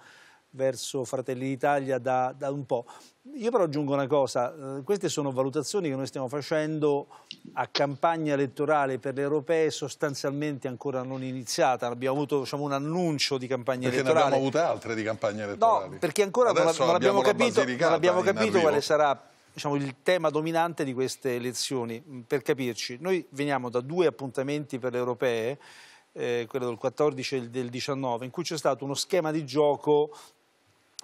verso Fratelli d'Italia da, da, un po'. Io però aggiungo una cosa, eh, queste sono valutazioni che noi stiamo facendo a campagna elettorale per le europee sostanzialmente ancora non iniziata, abbiamo avuto diciamo, un annuncio di campagna perché elettorale. Perché ne abbiamo avute altre di campagna elettorale. No, perché ancora Adesso non, abbiamo capito, non abbiamo capito quale sarà diciamo, il tema dominante di queste elezioni. Mm, per capirci, noi veniamo da due appuntamenti per le europee, eh, quello del 14 e del 19, in cui c'è stato uno schema di gioco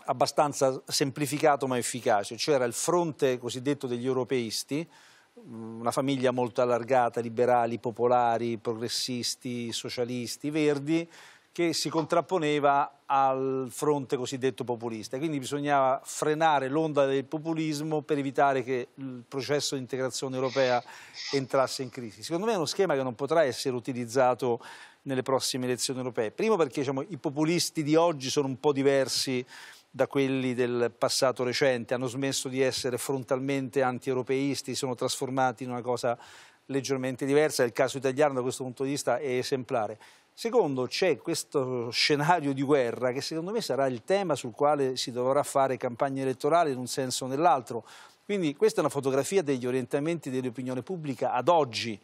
abbastanza semplificato ma efficace. C'era cioè il fronte cosiddetto degli europeisti, mm, una famiglia molto allargata, liberali, popolari, progressisti, socialisti, verdi, che si contrapponeva al fronte cosiddetto populista. Quindi bisognava frenare l'onda del populismo per evitare che il processo di integrazione europea entrasse in crisi. Secondo me è uno schema che non potrà essere utilizzato nelle prossime elezioni europee. Primo perché diciamo, i populisti di oggi sono un po' diversi da quelli del passato recente, hanno smesso di essere frontalmente anti-europeisti, sono trasformati in una cosa leggermente diversa, il caso italiano da questo punto di vista è esemplare. Secondo, c'è questo scenario di guerra che secondo me sarà il tema sul quale si dovrà fare campagna elettorale in un senso o nell'altro. Quindi questa è una fotografia degli orientamenti dell'opinione pubblica ad oggi.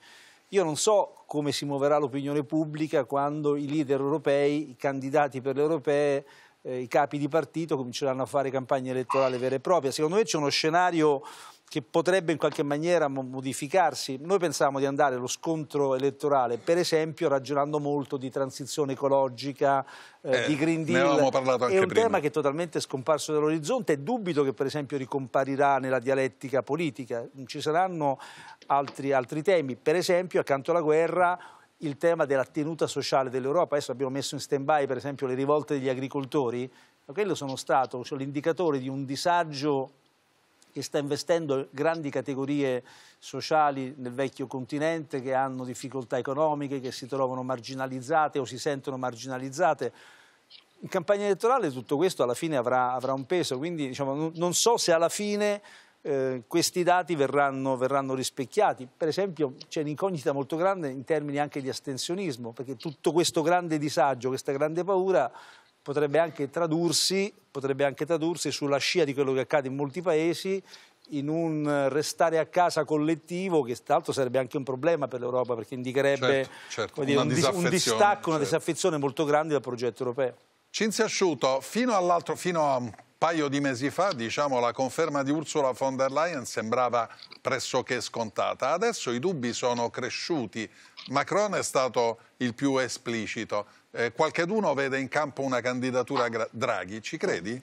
Io non so come si muoverà l'opinione pubblica quando i leader europei, i candidati per le europee eh, i capi di partito cominceranno a fare campagna elettorale vera e propria. Secondo me c'è uno scenario che potrebbe in qualche maniera modificarsi. Noi pensavamo di andare allo scontro elettorale, per esempio ragionando molto di transizione ecologica, eh, eh, di Green Deal. Ne avevamo parlato anche è un prima. tema che è totalmente scomparso dall'orizzonte e dubito che per esempio ricomparirà nella dialettica politica. Ci saranno altri, altri temi, per esempio accanto alla guerra il tema della tenuta sociale dell'Europa. Adesso abbiamo messo in stand-by, per esempio, le rivolte degli agricoltori, ma quello sono stato cioè, l'indicatore di un disagio che sta investendo grandi categorie sociali nel vecchio continente che hanno difficoltà economiche, che si trovano marginalizzate o si sentono marginalizzate. In campagna elettorale tutto questo alla fine avrà, avrà un peso, quindi diciamo, non so se alla fine eh, questi dati verranno, verranno, rispecchiati. Per esempio c'è un'incognita molto grande in termini anche di astensionismo, perché tutto questo grande disagio, questa grande paura potrebbe anche tradursi, potrebbe anche tradursi sulla scia di quello che accade in molti paesi in un restare a casa collettivo che tra l'altro sarebbe anche un problema per l'Europa perché indicherebbe certo, certo, dire, un, un, distacco, una certo. disaffezione molto grande dal progetto europeo. Cinzia Asciuto, fino, fino a paio di mesi fa diciamo, la conferma di Ursula von der Leyen sembrava pressoché scontata. Adesso i dubbi sono cresciuti. Macron è stato il più esplicito. Eh, qualcheduno vede in campo una candidatura Draghi, ci credi?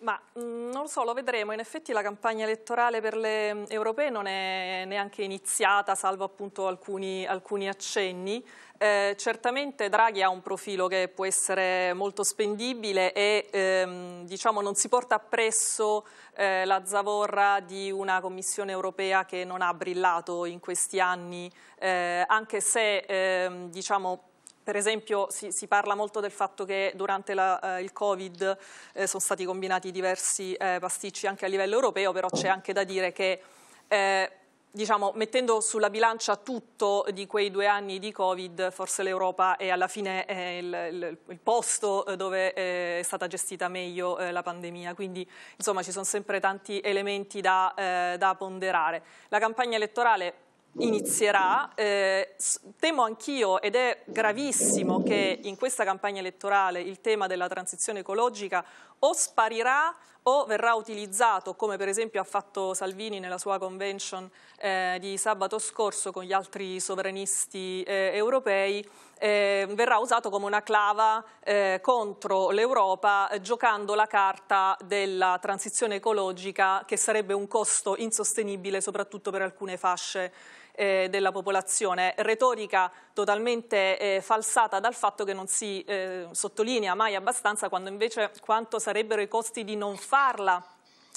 Ma mm, non lo so, lo vedremo. In effetti la campagna elettorale per le mm, europee non è neanche iniziata, salvo appunto alcuni, alcuni accenni. Eh, certamente Draghi ha un profilo che può essere molto spendibile e ehm, diciamo non si porta appresso eh, la zavorra di una Commissione europea che non ha brillato in questi anni, eh, anche se ehm, diciamo, per esempio si, si, parla molto del fatto che durante la, eh, il Covid eh, sono stati combinati diversi eh, pasticci anche a livello europeo, però c'è anche da dire che eh, diciamo, mettendo sulla bilancia tutto di quei due anni di Covid, forse l'Europa è alla fine è il, il, il, posto eh, dove eh, è stata gestita meglio la pandemia, quindi insomma ci sono sempre tanti elementi da, da ponderare. La campagna elettorale inizierà. Eh, temo anch'io, ed è gravissimo, che in questa campagna elettorale il tema della transizione ecologica o sparirà o verrà utilizzato, come per esempio ha fatto Salvini nella sua convention eh, di sabato scorso con gli altri sovranisti eh, europei, eh, verrà usato come una clava eh, contro l'Europa, giocando la carta della transizione ecologica che sarebbe un costo insostenibile soprattutto per alcune fasce eh, della popolazione, retorica totalmente eh, falsata dal fatto che non si eh, sottolinea mai abbastanza quando invece quanto sarebbero i costi di non farla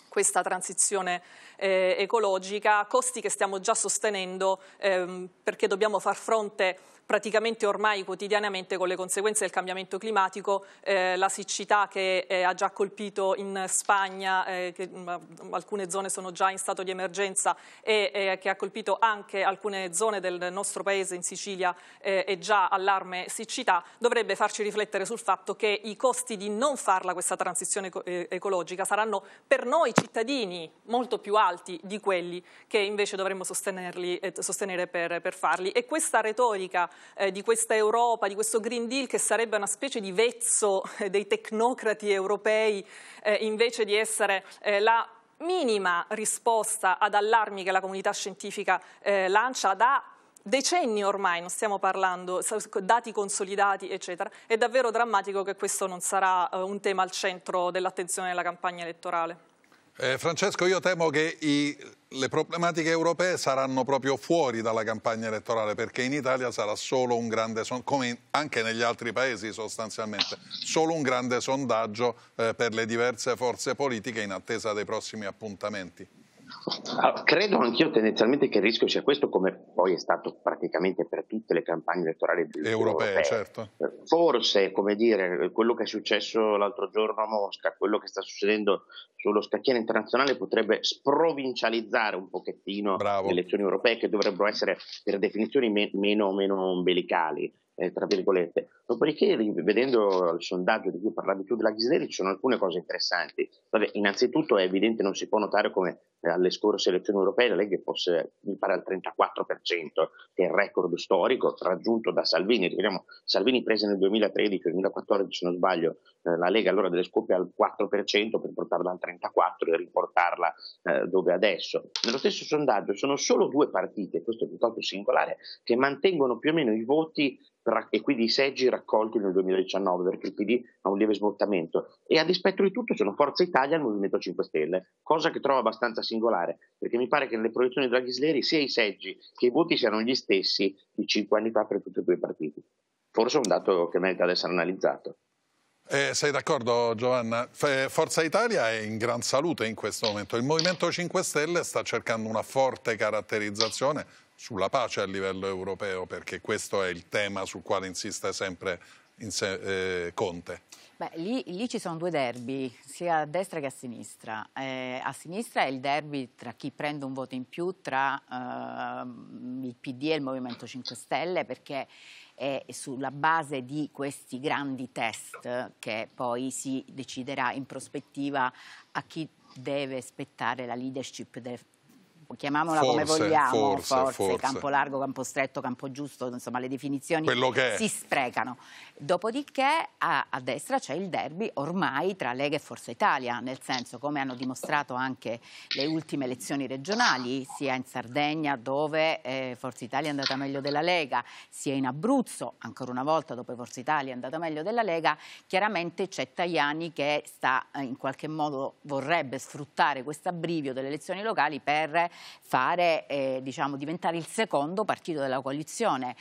questa transizione eh, ecologica, costi che stiamo già sostenendo ehm, perché dobbiamo far fronte praticamente ormai quotidianamente con le conseguenze del cambiamento climatico, eh, la siccità che eh, ha già colpito in Spagna, eh, che, mh, mm, alcune zone sono già in stato di emergenza e eh, che ha colpito anche alcune zone del nostro paese in Sicilia eh, è già allarme siccità, dovrebbe farci riflettere sul fatto che i costi di non farla questa transizione eh, ecologica saranno per noi cittadini molto più alti alti di quelli che invece dovremmo sostenere per, per, farli. E questa retorica eh, di questa Europa, di questo Green Deal, che sarebbe una specie di vezzo eh, dei tecnocrati europei, eh, invece di essere eh, la minima risposta ad allarmi che la comunità scientifica eh, lancia, da decenni ormai, non stiamo parlando, dati consolidati, eccetera, è davvero drammatico che questo non sarà eh, un tema al centro dell'attenzione della campagna elettorale. Eh, Francesco, io temo che i, le problematiche europee saranno proprio fuori dalla campagna elettorale perché in Italia sarà solo un grande, come anche negli altri paesi sostanzialmente, solo un grande sondaggio eh, per le diverse forze politiche in attesa dei prossimi appuntamenti. Ah, credo anch'io tendenzialmente che il rischio sia questo, come poi è stato praticamente per tutte le campagne elettorali europee, europee. Certo. Forse, come dire, quello che è successo l'altro giorno a Mosca, quello che sta succedendo sullo scacchiere internazionale potrebbe sprovincializzare un pochettino Bravo. le elezioni europee che dovrebbero essere per definizione meno o meno, ombelicali eh, tra virgolette. Dopodiché, vedendo il sondaggio di cui parlavi tu della Ghisleri, ci sono alcune cose interessanti. Vabbè, innanzitutto è evidente, non si può notare come eh, alle scorse elezioni europee la Lega fosse, mi pare, al 34%, che è il record storico raggiunto da Salvini. Ricordiamo, Salvini prese nel 2013-2014, se non sbaglio, eh, la Lega allora delle scoppie al 4% per portarla al 34% e riportarla eh, dove adesso. Nello stesso sondaggio sono solo due partite, questo è piuttosto singolare, che mantengono più o meno i voti e quindi i seggi raccolti nel 2019 perché il PD ha un lieve smottamento e a dispetto di tutto sono Forza Italia e il Movimento 5 Stelle, cosa che trovo abbastanza singolare perché mi pare che nelle proiezioni della Ghisleri sia i seggi che i voti siano gli stessi di cinque anni fa per tutti e due i partiti. Forse è un dato che merita di essere analizzato. Eh, sei d'accordo Giovanna? Forza Italia è in gran salute in questo momento, il Movimento 5 Stelle sta cercando una forte caratterizzazione sulla pace a livello europeo, perché questo è il tema sul quale insiste sempre se, eh, Conte. Beh, lì, lì, ci sono due derby, sia a destra che a sinistra. Eh, a sinistra è il derby tra chi prende un voto in più tra eh, il PD e il Movimento 5 Stelle, perché è sulla base di questi grandi test che poi si deciderà in prospettiva a chi deve spettare la leadership de chiamiamola forse, come vogliamo, forse, forse, forse, campo largo, campo stretto, campo giusto, insomma le definizioni si sprecano. Dopodiché a, a destra c'è il derby ormai tra Lega e Forza Italia, nel senso come hanno dimostrato anche le ultime elezioni regionali, sia in Sardegna dove eh, Forza Italia è andata meglio della Lega, sia in Abruzzo, ancora una volta dopo Forza Italia è andata meglio della Lega, chiaramente c'è Tajani che sta eh, in qualche modo vorrebbe sfruttare questo abbrivio delle elezioni locali per fare, eh, diciamo, diventare il secondo partito della coalizione.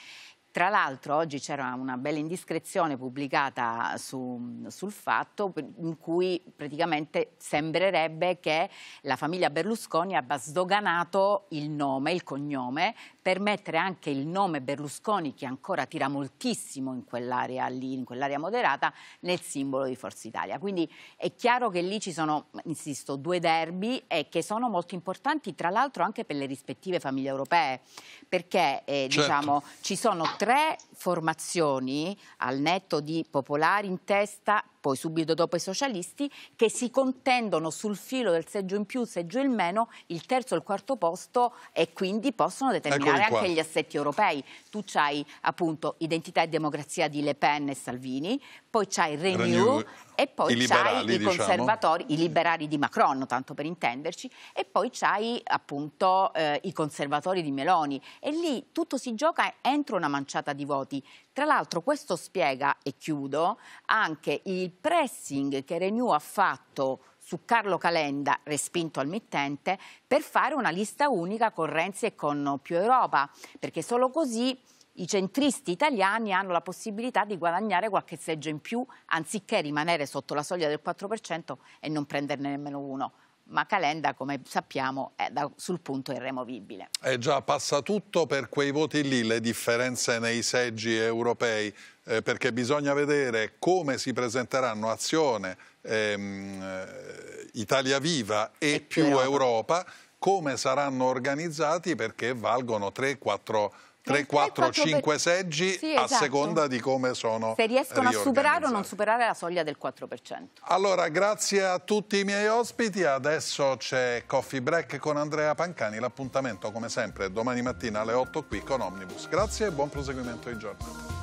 Tra l'altro oggi c'era una bella indiscrezione pubblicata su, sul fatto in cui praticamente sembrerebbe che la famiglia Berlusconi abbia sdoganato il nome, il cognome per mettere anche il nome Berlusconi, che ancora tira moltissimo in quell'area lì, in quell'area moderata, nel simbolo di Forza Italia. Quindi è chiaro che lì ci sono, insisto, due derby e che sono molto importanti, tra l'altro anche per le rispettive famiglie europee, perché eh, certo. diciamo, ci sono tre formazioni al netto di popolari in testa poi subito dopo i socialisti, che si contendono sul filo del seggio in più, seggio in meno, il terzo e il quarto posto e quindi possono ecco determinare anche gli assetti europei. Tu c'hai appunto Identità e Democrazia di Le Pen e Salvini, poi c'hai Renew, Renew e poi i c'hai i diciamo. i liberali di Macron, tanto per intenderci, e poi c'hai appunto eh, i conservatori di Meloni. E lì tutto si gioca entro una manciata di voti. Tra l'altro questo spiega, e chiudo, anche il pressing che Renew ha fatto su Carlo Calenda, respinto al mittente, per fare una lista unica con Renzi e con Più Europa, perché solo così i centristi italiani hanno la possibilità di guadagnare qualche seggio in più anziché rimanere sotto la soglia del 4% e non prenderne nemmeno uno ma Calenda, come sappiamo, è da, sul punto irremovibile. E eh, già passa tutto per quei voti lì, le differenze nei seggi europei, eh, perché bisogna vedere come si presenteranno azione ehm, eh, Italia Viva e, e più Europa, Europa come saranno organizzati perché valgono 3-4 3, 4, 5 seggi sì, esatto. a seconda di come sono Se riescono a superare o non superare la soglia del 4%. Allora, grazie a tutti i miei ospiti. Adesso c'è Coffee Break con Andrea Pancani. L'appuntamento, come sempre, domani mattina alle 8 qui con Omnibus. Grazie e buon proseguimento di giornata.